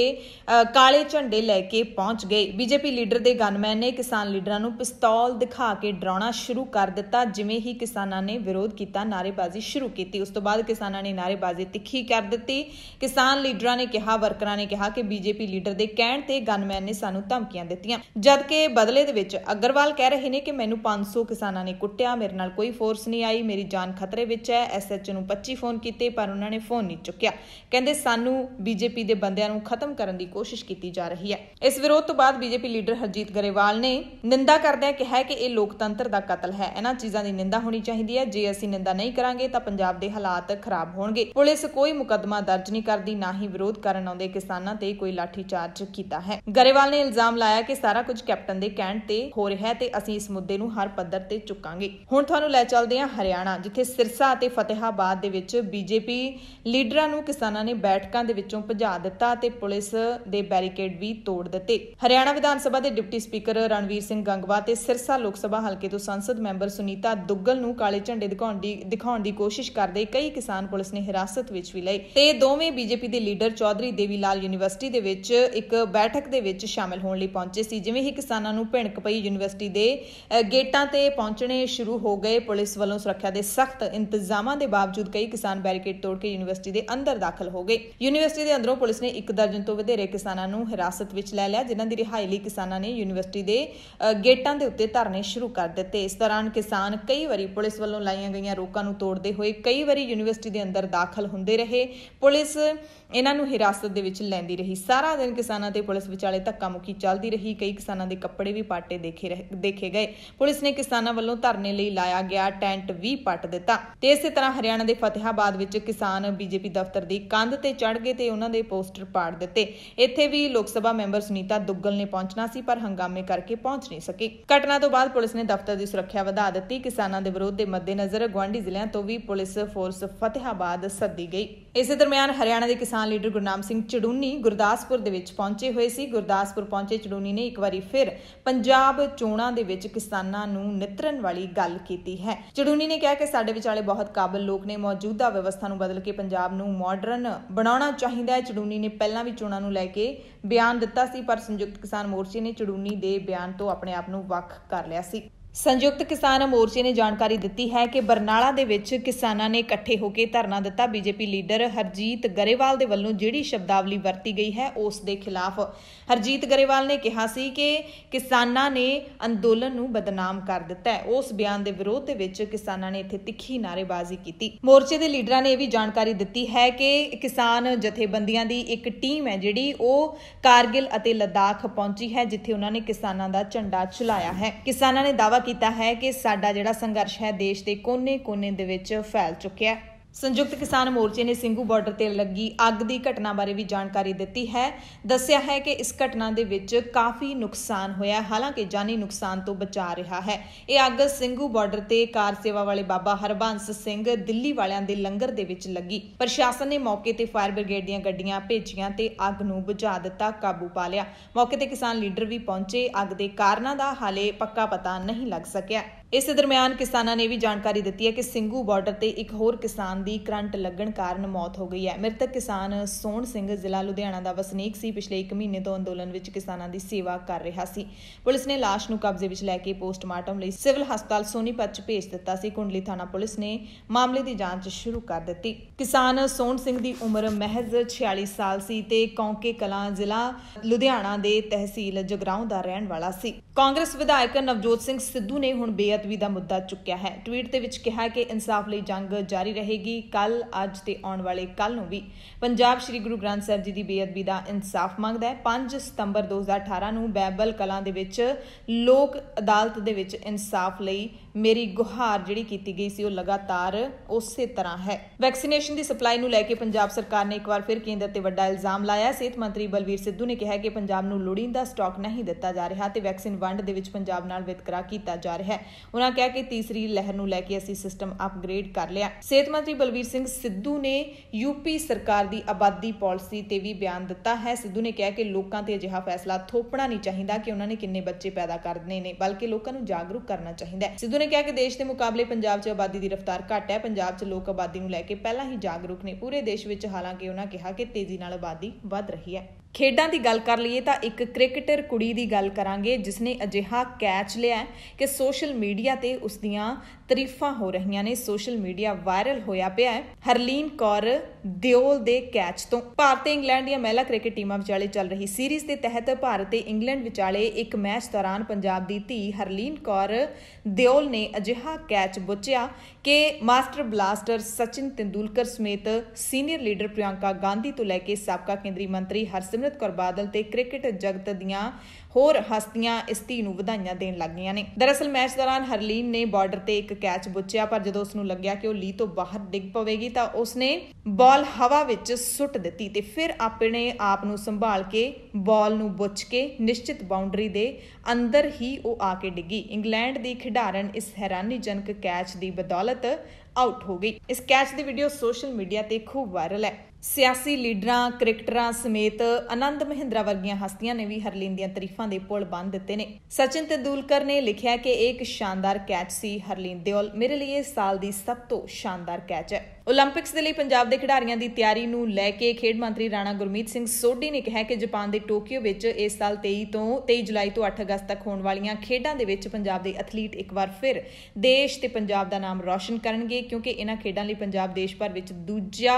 ਕਾਲੇ ਝੰਡੇ ਲੈ ਕੇ ਪਹੁੰਚ ਗਏ ਬੀਜੇਪੀ ਲੀਡਰ ਦੇ ਗਨਮੈਨ ਨੇ ਕਿਸਾਨ ਲੀਡਰਾਂ ਨੂੰ ਪਿਸਤੌਲ ਦਿਖਾ ਕੇ ਡਰਾਉਣਾ ਸ਼ੁਰੂ ਕਰ ਦਿੱਤਾ ਜਿਵੇਂ ਹੀ ਕਿਸਾਨਾਂ ਨੇ ਵਿਰੋਧ ਕੀਤਾ ਨਾਰੇਬਾਜ਼ੀ ਸ਼ੁਰੂ ਕੀਤੀ ਉਸ ਤੋਂ ਬਾਅਦ ਕਿਸਾਨਾਂ ਨੇ ਨਾਰੇਬਾਜ਼ੀ ਤਿੱਖੀ ਕਰ ਦਿੱਤੀ ਕਿਸਾਨ ਲੀਡਰਾਂ ਨੇ ਕਿਹਾ ਵਰਕਰਾਂ ਨੇ ਕਿਹਾ ਕਿ ਬੀਜੇਪੀ ਲੀਡਰ ਦੇ ਕਹਿਣ ਤੇ ਗਨਮੈਨ ਨੇ ਸਾਨੂੰ ਧਮਕੀਆਂ ਦਿੱਤੀਆਂ ਜਦਕਿ ਬਦਲੇ ਦੇ ਵਿੱਚ ਅਗਰਵਾਲ ਕਹਿ ਰਹੇ ਨੇ ਕਿ ਮੈਨੂੰ 500 ਕਿਸਾਨਾਂ ਨੇ ਕੁੱਟਿਆ ਮੇਰੇ ਨਾਲ ਕੋਈ ਫੋਰਸ ਨਹੀਂ ਆਈ ਮੇਰੀ ਜਾਨ ਖਤਰੇ ਵਿੱਚ ਹੈ ਐਸਐਚ ਨੂੰ 25 ਫੋਨ ਕੀਤੇ ਪਰ ਉਹਨਾਂ ਨੇ ਫੋਨ ਨਹੀਂ ਚੁੱਕਿਆ ਕਹਿੰਦੇ ਸਾਨੂੰ ਬੀਜੇਪੀ ਦੇ ਬੰਦਿਆਂ ਨੂੰ ਖਤਮ ਕਰਨ ਦੀ ਕੋਸ਼ਿਸ਼ ਕੀਤੀ ਜਾ ਰਹੀ ਹੈ ਇਸ ਵਿਰੋਧ ਤੋਂ ਬਾਅਦ ਬੀਜੇਪੀ ਲੀਡਰ ਹਰਜੀਤ ਗਰੇਵਾਲ ਨੇ ਨਿੰਦਾ ਕਰਦਿਆਂ ਕਿਹਾ ਕਿ ਇਹ ਲੋਕਤੰਤਰ ਦਾ ਕਤਲ ਹੈ ਇਹਨਾਂ ਚੀਜ਼ਾਂ ਦੀ ਨਿੰਦਾ ਹੋਣੀ ਚਾਹੀਦੀ ਹੈ ਜੇ ਅਸੀਂ ਨਿੰਦਾ ਨਹੀਂ ਕਰਾਂਗੇ ਤਾਂ ਪੰਜਾਬ ਦੇ ਹਾਲਾਤ ਖਰਾਬ ਹੋਣਗੇ ਪੁਲਿਸ ਕੋਈ ਮੁਕਦਮਾ ਦਰਜ ਨਹੀਂ ਕਰਦੀ ਨਾ ਹੀ ਵਿਰੋਧ ਕਰਨ ਆਉਂਦੇ ਕਿਸਾਨਾਂ ਤੇ ਕੋਈ ਲਾਠੀ ਚਾਰਜ ਕੀਤਾ ਹੈ ਗਰੇਵਾਲ ਨੇ ਇਲਜ਼ਾਮ ਇਲਜ਼ਾਮ ਲਾਇਆ ਕਿ ਸਾਰਾ ਕੁਝ ਕੈਪਟਨ ਦੇ ਕਹਿਣ ਤੇ ਹੋ ਰਿਹਾ ਹੈ ਤੇ ਅਸੀਂ ਇਸ ਮੁੱਦੇ ਨੂੰ ਹਰ ਪੱਧਰ ਤੇ ਚੁੱਕਾਂਗੇ ਹੁਣ ਤੁਹਾਨੂੰ ਲੈ ਚੱਲਦੇ ਹਾਂ ਹਰਿਆਣਾ ਜਿੱਥੇ ਸਿਰਸਾ ਅਤੇ ਫਤਿਹਾਬਾਦ ਦੇ ਵਿੱਚ ਬੀਜੇਪੀ ਲੀਡਰਾਂ ਨੂੰ ਕਿਸਾਨਾਂ ਨੇ ਬੈਠਕਾਂ ਦੇ ਵਿੱਚੋਂ ਭਜਾ ਦਿੱਤਾ ਤੇ ਪੁਲਿਸ ਦੇ ਬੈਰੀਕੇਡ ਵੀ ਤੋੜ ਦਿੱਤੇ ਹਰਿਆਣਾ ਵਿਧਾਨ ਸਭਾ ਦੇ ਡਿਪਟੀ ਸਪੀਕਰ ਰਣਵੀਰ ਸਿੰਘ ਗੰਗਵਾ ਤੇ ਸਿਰਸਾ ਲੋਕ ਸਭਾ ਹਲਕੇ ਤੋਂ ਸੰਸਦ ਮੈਂਬਰ ਸੁਨੀਤਾ ਦੁੱਗਲ ਨੂੰ ਕਾਲੇ ਝੰਡੇ ਦਿਖਾਉਣ ਦੀ ਦਿਖਾਉਣ ਦੀ ਕੋਸ਼ਿਸ਼ ਕਰਦੇ ਕਈ ਕਿਸਾਨ ਪੁਲਿਸ ਨੇ ਹਿਰਾਸਤ ਵਿੱਚ ਵੀ ਲਏ ਤੇ ਦੋਵੇਂ ਬੀਜੇਪੀ ਦੇ ਲੀਡਰ ਚੌਧਰੀ ਦੇਵੀ ਲਾਲ ਯੂਨੀਵਰਸਿਟੀ ਦੇ ਵਿੱਚ ਇੱਕ ਬੈਠਕ ਦੇ ਵਿੱਚ ਸ਼ਾਮਲ ਹੋਣ ਸੁਣਨ ਲਈ ਪਹੁੰਚੇ ਸੀ ਜਿਵੇਂ ਹੀ ਕਿਸਾਨਾਂ ਨੂੰ ਭਿਣਕ ਪਈ ਯੂਨੀਵਰਸਿਟੀ ਦੇ ਗੇਟਾਂ ਤੇ ਪਹੁੰਚਣੇ ਸ਼ੁਰੂ ਹੋ ਗਏ ਪੁਲਿਸ ਵੱਲੋਂ ਸੁਰੱਖਿਆ ਦੇ ਸਖਤ ਇੰਤਜ਼ਾਮਾਂ ਦੇ ਬਾਵਜੂਦ ਕਈ ਕਿਸਾਨ ਬੈਰੀਕੇਡ ਤੋੜ ਕੇ ਯੂਨੀਵਰਸਿਟੀ ਦੇ ਅੰਦਰ ਦਾਖਲ ਹੋ ਗਏ ਯੂਨੀਵਰਸਿਟੀ ਦੇ ਅੰਦਰੋਂ ਪੁਲਿਸ ਨੇ ਇੱਕ ਦਰਜਨ ਤੋਂ ਵਧੇਰੇ ਕਿਸਾਨਾਂ ਨੂੰ ਹਿਰਾਸਤ ਵਿੱਚ ਲੈ ਲਿਆ ਜਿਨ੍ਹਾਂ ਦੀ ਰਿਹਾਈ ਲਈ ਕਿਸਾਨਾਂ ਨੇ ਯੂਨੀਵਰਸਿਟੀ ਦੇ ਗੇਟਾਂ ਦੇ ਉੱਤੇ ਧਰਨੇ ਸ਼ੁਰੂ ਕਰ ਦਿੱਤੇ ਇਸ ਦੌਰਾਨ ਕਿਸਾਨ ਕਈ ਵਾਰੀ ਪੁਲਿਸ ਵੱਲੋਂ ਲਾਈਆਂ ਗਈਆਂ ਰੋਕਾਂ ਨੂੰ ਤੋੜਦੇ ਹੋਏ ਕਈ ਵਾਰੀ ਯੂਨੀਵਰਸਿਟੀ ਦੇ ਅੰਦਰ ਦਾਖਲ ਹੁੰਦੇ ਰਹੇ ਪੁਲਿਸ ਇਹਨਾਂ ਨੂੰ ਹਿਰਾਸਤ ਦੇ ਵਿੱਚ ਲੈਂਦੀ ਰਹੀ ਸਾਰਾ ਦਿਨ ਕਿਸਾਨਾਂ ਤੇ ਪੁਲਿਸ ਵਿਚਾਲੇ ਧੱਕਾ ਮੁੱਕੀ ਚੱਲਦੀ ਰਹੀ ਕਈ ਕਿਸਾਨਾਂ ਦੇ ਕੱਪੜੇ ਵੀ ਪਾਟੇ ਦੇਖੇ ਦੇਖੇ ਗਏ ਪੁਲਿਸ ਨੇ ਕਿਸਾਨਾਂ ਵੱਲੋਂ ਧਰਨੇ ਲਈ ਲਾਇਆ ਗਿਆ ਟੈਂਟ ਵੀ ਪੱਟ ਦਿੱਤਾ ਤੇ ਇਸੇ ਤਰ੍ਹਾਂ ਹਰਿਆਣਾ ਦੇ ਫਤਿਹਾਬਾਦ ਵਿੱਚ ਕਿਸਾਨ ਬੀਜੇਪੀ ਦਫ਼ਤਰ ਦੀ ਕੰਧ ਤੇ ਚੜ ਗਏ ਤੇ ਉਹਨਾਂ ਦੇ ਪੋਸਟਰ ਪਾੜ ਦਿੱਤੇ ਇੱਥੇ ਵੀ ਲੋਕ ਸਭਾ ਮੈਂਬਰ ਸੁਨੀਤਾ ਦੁੱਗਲ ਨੇ ਪਹੁੰਚਣਾ ਸੀ ਪਰ ਹੰਗਾਮੇ ਕਰਕੇ ਪਹੁੰਚ ਨਹੀਂ ਸਕੇ ਘਟਨਾ ਤੋਂ ਬਾਅਦ ਪੁਲਿਸ ਨੇ ਦਫ਼ਤਰ ਦੀ ਸੁਰੱਖਿਆ ਵਧਾ ਦਿੱਤੀ ਕਿਸਾਨਾਂ ਦੇ ਵਿਰੋਧ ਦੇ ਮੱਦੇਨਜ਼ਰ ਗਵਾਂਢੀ ਜ਼ਿਲ੍ਹਿਆਂ ਤੋਂ ਵੀ ਪੁਲਿਸ ਫੋਰਸ ਫਤਿਹਾਬਾਦ ਸੱਦੀ ਗਈ ਇਸੇ ਦਰਮਿਆਨ ਹਰਿਆਣਾ ਦੇ ਕਿਸਾਨ ਕਿਸਾਨ ਲੀਡਰ ਗੁਰਨਾਮ ਸਿੰਘ ਚੜੂਨੀ ਗੁਰਦਾਸਪੁਰ ਦੇ ਵਿੱਚ ਪਹੁੰਚੇ ਹੋਏ ਸੀ ਗੁਰਦਾਸਪੁਰ ਪਹੁੰਚੇ ਚੜੂਨੀ ਨੇ ਇੱਕ ਵਾਰੀ ਫਿਰ ਪੰਜਾਬ ਚੋਣਾਂ ਦੇ ਵਿੱਚ ਕਿਸਾਨਾਂ ਨੂੰ ਨਿਤਰਨ ਵਾਲੀ ਗੱਲ ਕੀਤੀ ਹੈ ਚੜੂਨੀ ਨੇ ਕਿਹਾ ਕਿ ਸਾਡੇ ਵਿਚਾਲੇ ਬਹੁਤ ਕਾਬਲ ਲੋਕ ਨੇ ਮੌਜੂਦਾ ਵਿਵਸਥਾ ਨੂੰ ਬਦਲ ਕੇ ਪੰਜਾਬ ਨੂੰ ਮਾਡਰਨ ਬਣਾਉਣਾ ਚਾਹੀਦਾ ਹੈ ਚੜੂਨੀ ਨੇ ਪਹਿਲਾਂ ਵੀ ਚੋਣਾਂ ਨੂੰ ਲੈ ਕੇ ਬਿਆਨ ਦਿੱਤਾ ਸੀ ਪਰ ਸੰਯੁਕਤ ਕਿਸਾਨ ਮੋਰਚੇ ਨੇ ਚੜੂਨੀ ਦੇ ਬਿਆਨ ਤੋਂ ਆਪਣੇ ਆਪ ਨੂੰ ਵੱਖ ਕਰ ਲਿਆ ਸੀ ਸੰਯੁਕਤ ਕਿਸਾਨ ਮੋਰਚੇ ਨੇ ਜਾਣਕਾਰੀ ਦਿੱਤੀ ਹੈ ਕਿ ਬਰਨਾਲਾ ਦੇ ਵਿੱਚ ਕਿਸਾਨਾਂ ਨੇ ਇਕੱਠੇ ਹੋ ਕੇ ਧਰਨਾ ਦਿੱਤਾ ਬੀਜੇਪੀ ਲੀਡਰ ਹਰਜੀਤ ਗਰੇਵਾਲ ਦੇ ਵੱਲੋਂ ਜਿਹੜੀ ਸ਼ਬਦਾਵਲੀ ਵਰਤੀ ਗਈ ਹੈ ਉਸ ਦੇ ਖਿਲਾਫ ਹਰਜੀਤ ਗਰੇਵਾਲ ਨੇ ਕਿਹਾ ਸੀ ਕਿ ਕਿਸਾਨਾਂ ਨੇ ਅੰਦੋਲਨ ਨੂੰ ਬਦਨਾਮ ਕਰ ਦਿੱਤਾ ਹੈ ਉਸ ਬਿਆਨ ਦੇ ਵਿਰੋਧ ਦੇ ਵਿੱਚ ਕਿਸਾਨਾਂ ਨੇ ਇੱਥੇ ਤਿੱਖੀ ਨਾਰੇਬਾਜ਼ੀ ਕੀਤੀ ਮੋਰਚੇ ਦੇ ਲੀਡਰਾਂ ਨੇ ਇਹ ਵੀ ਜਾਣਕਾਰੀ ਦਿੱਤੀ ਹੈ ਕਿ ਕਿਸਾਨ ਜਥੇਬੰਦੀਆਂ ਦੀ ਇੱਕ ਟੀਮ ਹੈ ਜਿਹੜੀ ਉਹ ਕਾਰਗਿਲ ਅਤੇ ਲਦਾਖ ਪਹੁੰਚੀ ਹੈ ਜਿੱਥੇ ਉਹਨਾਂ ਨੇ ਕਿਸਾਨਾਂ ਦਾ ਝੰਡਾ ਚੁਲਾਇਆ ਹੈ ਕਿਸਾਨਾਂ ਨੇ ਦਾਅਵਾ ਕੀਤਾ ਹੈ ਕਿ ਸਾਡਾ ਜਿਹੜਾ ਸੰਘਰਸ਼ ਹੈ ਦੇਸ਼ ਦੇ ਕੋਨੇ-ਕੋਨੇ ਦੇ ਵਿੱਚ ਫੈਲ ਚੁੱਕਿਆ ਹੈ ਸੰਯੁਕਤ ਕਿਸਾਨ ਮੋਰਚੇ ਨੇ ਸਿੰਘੂ ਬਾਰਡਰ ਤੇ ਲੱਗੀ ਅੱਗ ਦੀ ਘਟਨਾ ਬਾਰੇ ਵੀ ਜਾਣਕਾਰੀ ਦਿੱਤੀ ਹੈ ਦੱਸਿਆ ਹੈ ਕਿ ਇਸ ਘਟਨਾ ਦੇ ਵਿੱਚ ਕਾਫੀ ਨੁਕਸਾਨ ਹੋਇਆ ਹਾਲਾਂਕਿ ਜਾਨੀ ਨੁਕਸਾਨ ਤੋਂ ਬਚਾ ਰਿਹਾ ਹੈ ਇਹ ਅੱਗ ਸਿੰਘੂ ਬਾਰਡਰ ਤੇ ਕਾਰ ਸੇਵਾ ਵਾਲੇ ਬਾਬਾ ਹਰਬੰਸ ਸਿੰਘ ਦਿੱਲੀ ਵਾਲਿਆਂ ਦੇ ਲੰਗਰ ਦੇ ਵਿੱਚ ਲੱਗੀ ਪ੍ਰਸ਼ਾਸਨ ਨੇ ਮੌਕੇ ਤੇ ਫਾਇਰ ਬ੍ਰਿਗੇਡ ਦੀਆਂ ਗੱਡੀਆਂ ਭੇਜੀਆਂ ਤੇ ਅੱਗ ਨੂੰ ਬੁਝਾ ਦਿੱਤਾ ਕਾਬੂ ਪਾ ਲਿਆ ਮੌਕੇ ਤੇ ਕਿਸਾਨ ਲੀਡਰ ਵੀ ਪਹੁੰਚੇ ਅੱਗ ਦੇ ਕਾਰਨਾਂ ਦਾ ਹਾਲੇ ਪੱਕਾ ਪਤਾ ਨਹੀਂ ਲੱਗ ਸਕਿਆ ਇਸੇ ਦਰਮਿਆਨ ਕਿਸਾਨਾਂ ਨੇ ਵੀ ਜਾਣਕਾਰੀ ਦਿੱਤੀ ਹੈ ਕਿ ਸਿੰਘੂ ਬਾਰਡਰ ਤੇ ਇੱਕ ਹੋਰ ਕਿਸਾਨ ਦੀ ਕਰੰਟ ਲੱਗਣ ਕਾਰਨ ਮੌਤ ਹੋ ਗਈ ਹੈ ਮ੍ਰਿਤਕ ਕਿਸਾਨ ਸੋਹਣ ਸਿੰਘ ਜ਼ਿਲ੍ਹਾ ਲੁਧਿਆਣਾ ਦਾ ਵਸਨੀਕ ਸੀ ਪਿਛਲੇ 1 ਮਹੀਨੇ ਤੋਂ ਅੰਦੋਲਨ ਵਿੱਚ ਕਿਸਾਨਾਂ ਦੀ ਸੇਵਾ ਕਰ ਰਿਹਾ ਸੀ ਪੁਲਿਸ ਨੇ ਲਾਸ਼ ਨੂੰ ਕਬਜ਼ੇ ਵਿੱਚ ਲੈ ਕੇ ਪੋਸਟਮਾਰਟਮ ਲਈ ਸਿਵਲ ਹਸਪਤਾਲ ਸੋਨੀਪਤ ਚ ਭੇਜ ਦਿੱਤਾ ਸੀ ਕੁੰਡਲੀ ਥਾਣਾ ਪੁਲਿਸ ਨੇ ਮਾਮਲੇ ਦੀ ਜਾਂਚ ਸ਼ੁਰੂ ਕਰ ਦਿੱਤੀ ਕਿਸਾਨ ਸੋਹਣ ਸਿੰਘ ਦੀ ਉਮਰ ਮਹਿਜ਼ 46 ਸਾਲ ਸੀ ਤੇ ਕੌਂਕੇ ਕਲਾਂ ਜ਼ਿਲ੍ਹਾ ਲੁਧਿਆਣਾ ਦੇ ਤਹਿਸੀਲ ਜਗਰਾਉਂ ਦਾ ਰਹਿਣ ਵਾਲਾ ਸੀ ਕਾਂਗਰਸ ਵਿਧਾਇਕ ਨਵਜੋਤ ਸਿੰਘ ਸਿੱਧੂ ਨੇ ਹੁਣ ਬੇਅਦਬੀ ਦਾ ਮੁੱਦਾ ਚੁੱਕਿਆ ਹੈ ਟਵੀਟ ਦੇ ਵਿੱਚ ਕਿਹਾ ਕਿ ਇਨਸਾਫ ਲਈ ਜੰਗ ਜਾਰੀ ਰਹੇਗੀ ਕੱਲ ਅੱਜ ਤੇ ਆਉਣ ਵਾਲੇ ਕੱਲ ਨੂੰ ਵੀ ਪੰਜਾਬ ਸ੍ਰੀ ਗੁਰੂ ਗ੍ਰੰਥ ਸਾਹਿਬ ਜੀ ਦੀ ਬੇਅਦਬੀ ਦਾ ਇਨਸਾਫ ਮੰਗਦਾ ਹੈ 5 ਸਤੰਬਰ 2018 ਨੂੰ ਬੈਬਲ ਕਲਾਂ ਦੇ ਵਿੱਚ ਲੋਕ ਅਦਾਲਤ ਦੇ ਵਿੱਚ ਇਨਸਾਫ ਲਈ ਮੇਰੀ ਗੁਹਾਰ ਜਿਹੜੀ ਕੀਤੀ ਗਈ ਸੀ ਉਹ ਲਗਾਤਾਰ ਉਸੇ ਤਰ੍ਹਾਂ ਹੈ ਵੈਕਸੀਨੇਸ਼ਨ ਦੀ ਸਪਲਾਈ ਨੂੰ ਲੈ ਕੇ ਪੰਜਾਬ ਸਰਕਾਰ ਨੇ ਇੱਕ ਵਾਰ ਫਿਰ ਕੇਂਦਰ ਤੇ ਵੱਡਾ ਇਲਜ਼ਾਮ ਲਾਇਆ ਸਿਹਤ ਮੰਤਰੀ ਬਲਵੀਰ ਸਿੱਧੂ ਨੇ ਕਿਹਾ ਕਿ ਪੰਜਾਬ ਨੂੰ ਲੋੜੀਂਦਾ ਸਟਾਕ ਨਹੀਂ ਦਿੱਤਾ ਜਾ ਰਿਹਾ ਤੇ ਵੈਕਸੀਨ ਵੰਡ ਦੇ ਵਿੱਚ ਪੰਜਾਬ ਨਾਲ ਵਿਤਕਰਾ ਕੀਤਾ ਜਾ ਰਿਹਾ ਹੈ ਉਹਨਾਂ ਕਿਹਾ ਕਿ ਤੀਸਰੀ ਲਹਿਰ ਨੂੰ ਲੈ ਕੇ ਅਸੀਂ ਸਿਸਟਮ ਅਪਗ੍ਰੇਡ ਕਰ ਲਿਆ ਸਿਹਤ ਮੰਤਰੀ ਬਲਵੀਰ ਸਿੰਘ ਸਿੱਧੂ ਨੇ ਯੂਪੀ ਸਰਕਾਰ ਦੀ ਆਬਾਦੀ ਪਾਲਿਸੀ ਤੇ ਵੀ ਬਿਆਨ ਦਿੱਤਾ ਹੈ ਸਿੱਧੂ ਨੇ ਕਿਹਾ ਕਿ ਲੋਕਾਂ ਤੇ ਅਜਿਹਾ ਫੈਸਲਾ ਥੋਪਣਾ ਨਹੀਂ ਚਾਹੀਦਾ ਕਿ ਉਹਨਾਂ ਨੇ ਕਿੰਨੇ ਬੱਚੇ ਪੈਦਾ ਕਰਨੇ ਨੇ ਬਲਕਿ ਲੋਕਾਂ ਨੂੰ ਜਾਗਰੂਕ ਕਰਨਾ ਚਾਹੀਦਾ ਹੈ ਸਿੱਧੂ ਉਹਨੇ ਕਿਹਾ ਕਿ ਦੇਸ਼ ਦੇ ਮੁਕਾਬਲੇ ਪੰਜਾਬ 'ਚ ਆਬਾਦੀ ਦੀ ਰਫ਼ਤਾਰ ਘੱਟ ਹੈ ਪੰਜਾਬ 'ਚ ਲੋਕ ਆਬਾਦੀ ਨੂੰ ਲੈ ਕੇ ਪਹਿਲਾਂ ਹੀ ਜਾਗਰੂਕ ਨੇ ਪੂਰੇ ਦੇਸ਼ ਵਿੱਚ ਹਾਲਾਂਕਿ ਉਹਨਾਂ ਕਿਹਾ ਕਿ ਤੇਜ਼ੀ ਨਾਲ ਆਬਾਦੀ ਵੱਧ ਰਹੀ ਹੈ ਖੇਡਾਂ ਦੀ ਗੱਲ ਕਰ ਲਈਏ ਤਾਂ ਇੱਕ ਕ੍ਰਿਕਟਰ ਕੁੜੀ ਦੀ ਗੱਲ ਕਰਾਂਗੇ ਜਿਸ ਨੇ ਅਜਿਹਾ ਕੈਚ ਲਿਆ ਕਿ ਸੋਸ਼ਲ ਮੀਡੀਆ ਤੇ ਉਸ ਦੀਆਂ ਤਰੀਫਾਂ ਹੋ ਰਹੀਆਂ ਨੇ ਸੋਸ਼ਲ ਮੀਡੀਆ ਵਾਇਰਲ ਹੋਇਆ ਪਿਆ ਹੈ ਹਰਲੀਨ ਕੌਰ ਦਿਓਲ ਦੇ ਕੈਚ ਤੋਂ ਭਾਰਤ ਇੰਗਲੈਂਡ ਦੀਆਂ ਮਹਿਲਾ ਕ੍ਰਿਕਟ ਟੀਮਾਂ ਵਿਚਾਲੇ ਚੱਲ ਰਹੀ ਸੀਰੀਜ਼ ਦੇ ਤਹਿਤ ਭਾਰਤ ਤੇ ਇੰਗਲੈਂਡ ਵਿਚਾਲੇ ਇੱਕ ਮੈਚ ਦੌਰਾਨ ਪੰਜਾਬ ਦੀ ਧੀ ਹਰਲੀਨ ਕੌਰ ਦਿਓਲ ਨੇ ਅਜਿਹਾ ਕੈਚ ਬੁੱਝਿਆ ਕਿ ਮਾਸਟਰ ਬਲਾਸਟਰ ਸਚਿਨ ਤਿੰਦੂਲਕਰ ਸਮੇਤ ਸੀਨੀਅਰ ਲੀਡਰ ਪ੍ਰਿਯੰਕਾ ਗਾਂਧੀ ਤੋਂ ਲੈ ਕੇ ਸਾਬਕਾ ਕੇਂਦਰੀ ਮੰਤਰੀ ਹਰਸਿਮਰਤ ਕੌਰ ਬਾਦਲ ਤੇ ਕ੍ਰਿਕਟ ਜਗਤ ਦੀਆਂ ਹੋਰ ਹਸਤੀਆਂ ਇਸ ਧੀ ਨੂੰ ਵਧਾਈਆਂ ਦੇਣ ਲੱਗੀਆਂ ਨੇ ਦਰਅਸਲ ਮੈਚ ਦੌਰਾਨ ਹਰਲੀਨ ਨੇ ਬਾਰਡਰ ਤੇ ਇੱਕ ਕੈਚ ਬੁੱਚਿਆ ਪਰ ਜਦੋਂ ਉਸ ਨੂੰ ਲੱਗਿਆ ਕਿ ਉਹ ਲੀ ਤੋਂ ਬਾਹਰ ਡਿੱਗ ਪਵੇਗੀ ਤਾਂ ਉਸ ਨੇ ਬਾਲ ਹਵਾ ਵਿੱਚ ਸੁੱਟ ਦਿੱਤੀ ਤੇ ਫਿਰ ਆਪਣੇ ਆਪ ਨੂੰ ਸੰਭਾਲ ਕੇ ਬਾਲ ਨੂੰ ਬੁੱਚ ਕੇ ਨਿਸ਼ਚਿਤ ਬਾਉਂਡਰੀ ਦੇ ਅੰਦਰ ਹੀ ਉਹ ਆ ਕੇ ਡਿੱਗੀ ਇੰਗਲੈਂਡ ਦੀ ਖਿਡਾਰਨ ਇਸ ਹੈਰਾਨੀਜਨਕ ਕੈਚ ਦੀ ਬਦੌਲਤ ਆਊਟ ਹੋ ਗਈ ਇਸ ਕੈਚ ਦੀ ਵੀਡੀਓ ਸੋਸ਼ਲ ਮੀਡੀਆ ਤੇ ਖੂਬ ਵਾਇਰਲ ਹੈ ਸਿਆਸੀ ਲੀਡਰਾਂ ਕ੍ਰਿਕਟਰਾਂ ਸਮੇਤ ਆਨੰਦ ਮਹਿੰਦਰਾ ਵਰਗੀਆਂ ਹਸਤੀਆਂ ਨੇ ਵੀ ਹਰਲੀਨ ਦੀਆਂ ਤਾਰੀਫਾਂ ਦੇ ਪੁਲ ਬੰਨ ਦਿੱਤੇ ਨੇ ਸਚਿਨ ਤੇਂਦੁਲਕਰ ਨੇ ਲਿਖਿਆ ਕਿ ਇਹ ਇੱਕ ਸ਼ਾਨਦਾਰ ਕੈਚ ਸੀ ਹਰਲੀਨ ਦਿਓਲ ਮੇਰੇ ਲਈ ਇਸ ਸਾਲ ਦੀ ਸਭ ਤੋਂ ਸ਼ਾਨਦਾਰ ਕੈਚ ਹੈ 올림픽ਸ ਦੇ ਲਈ ਪੰਜਾਬ ਦੇ ਖਿਡਾਰੀਆਂ ਦੀ ਤਿਆਰੀ ਨੂੰ ਲੈ ਕੇ ਖੇਡ ਮੰਤਰੀ ਰਾਣਾ ਗੁਰਮੀਤ ਸਿੰਘ ਸੋਢੀ ਨੇ ਕਿਹਾ ਕਿ ਜਾਪਾਨ ਦੇ ਟੋਕੀਓ ਵਿੱਚ ਇਸ ਸਾਲ 23 ਤੋਂ 23 ਜੁਲਾਈ ਤੋਂ 8 ਅਗਸਤ ਤੱਕ ਹੋਣ ਵਾਲੀਆਂ ਖੇਡਾਂ ਦੇ ਵਿੱਚ ਪੰਜਾਬ ਦੇ ਐਥਲੀਟ ਇੱਕ ਵਾਰ ਫਿਰ ਦੇਸ਼ ਤੇ ਪੰਜਾਬ ਦਾ ਨਾਮ ਰੌਸ਼ਨ ਕਰਨਗੇ ਕਿਉਂਕਿ ਇਹਨਾਂ ਖੇਡਾਂ ਲਈ ਪੰਜਾਬ ਦੇਸ਼ ਭਰ ਵਿੱਚ ਦੂਜਾ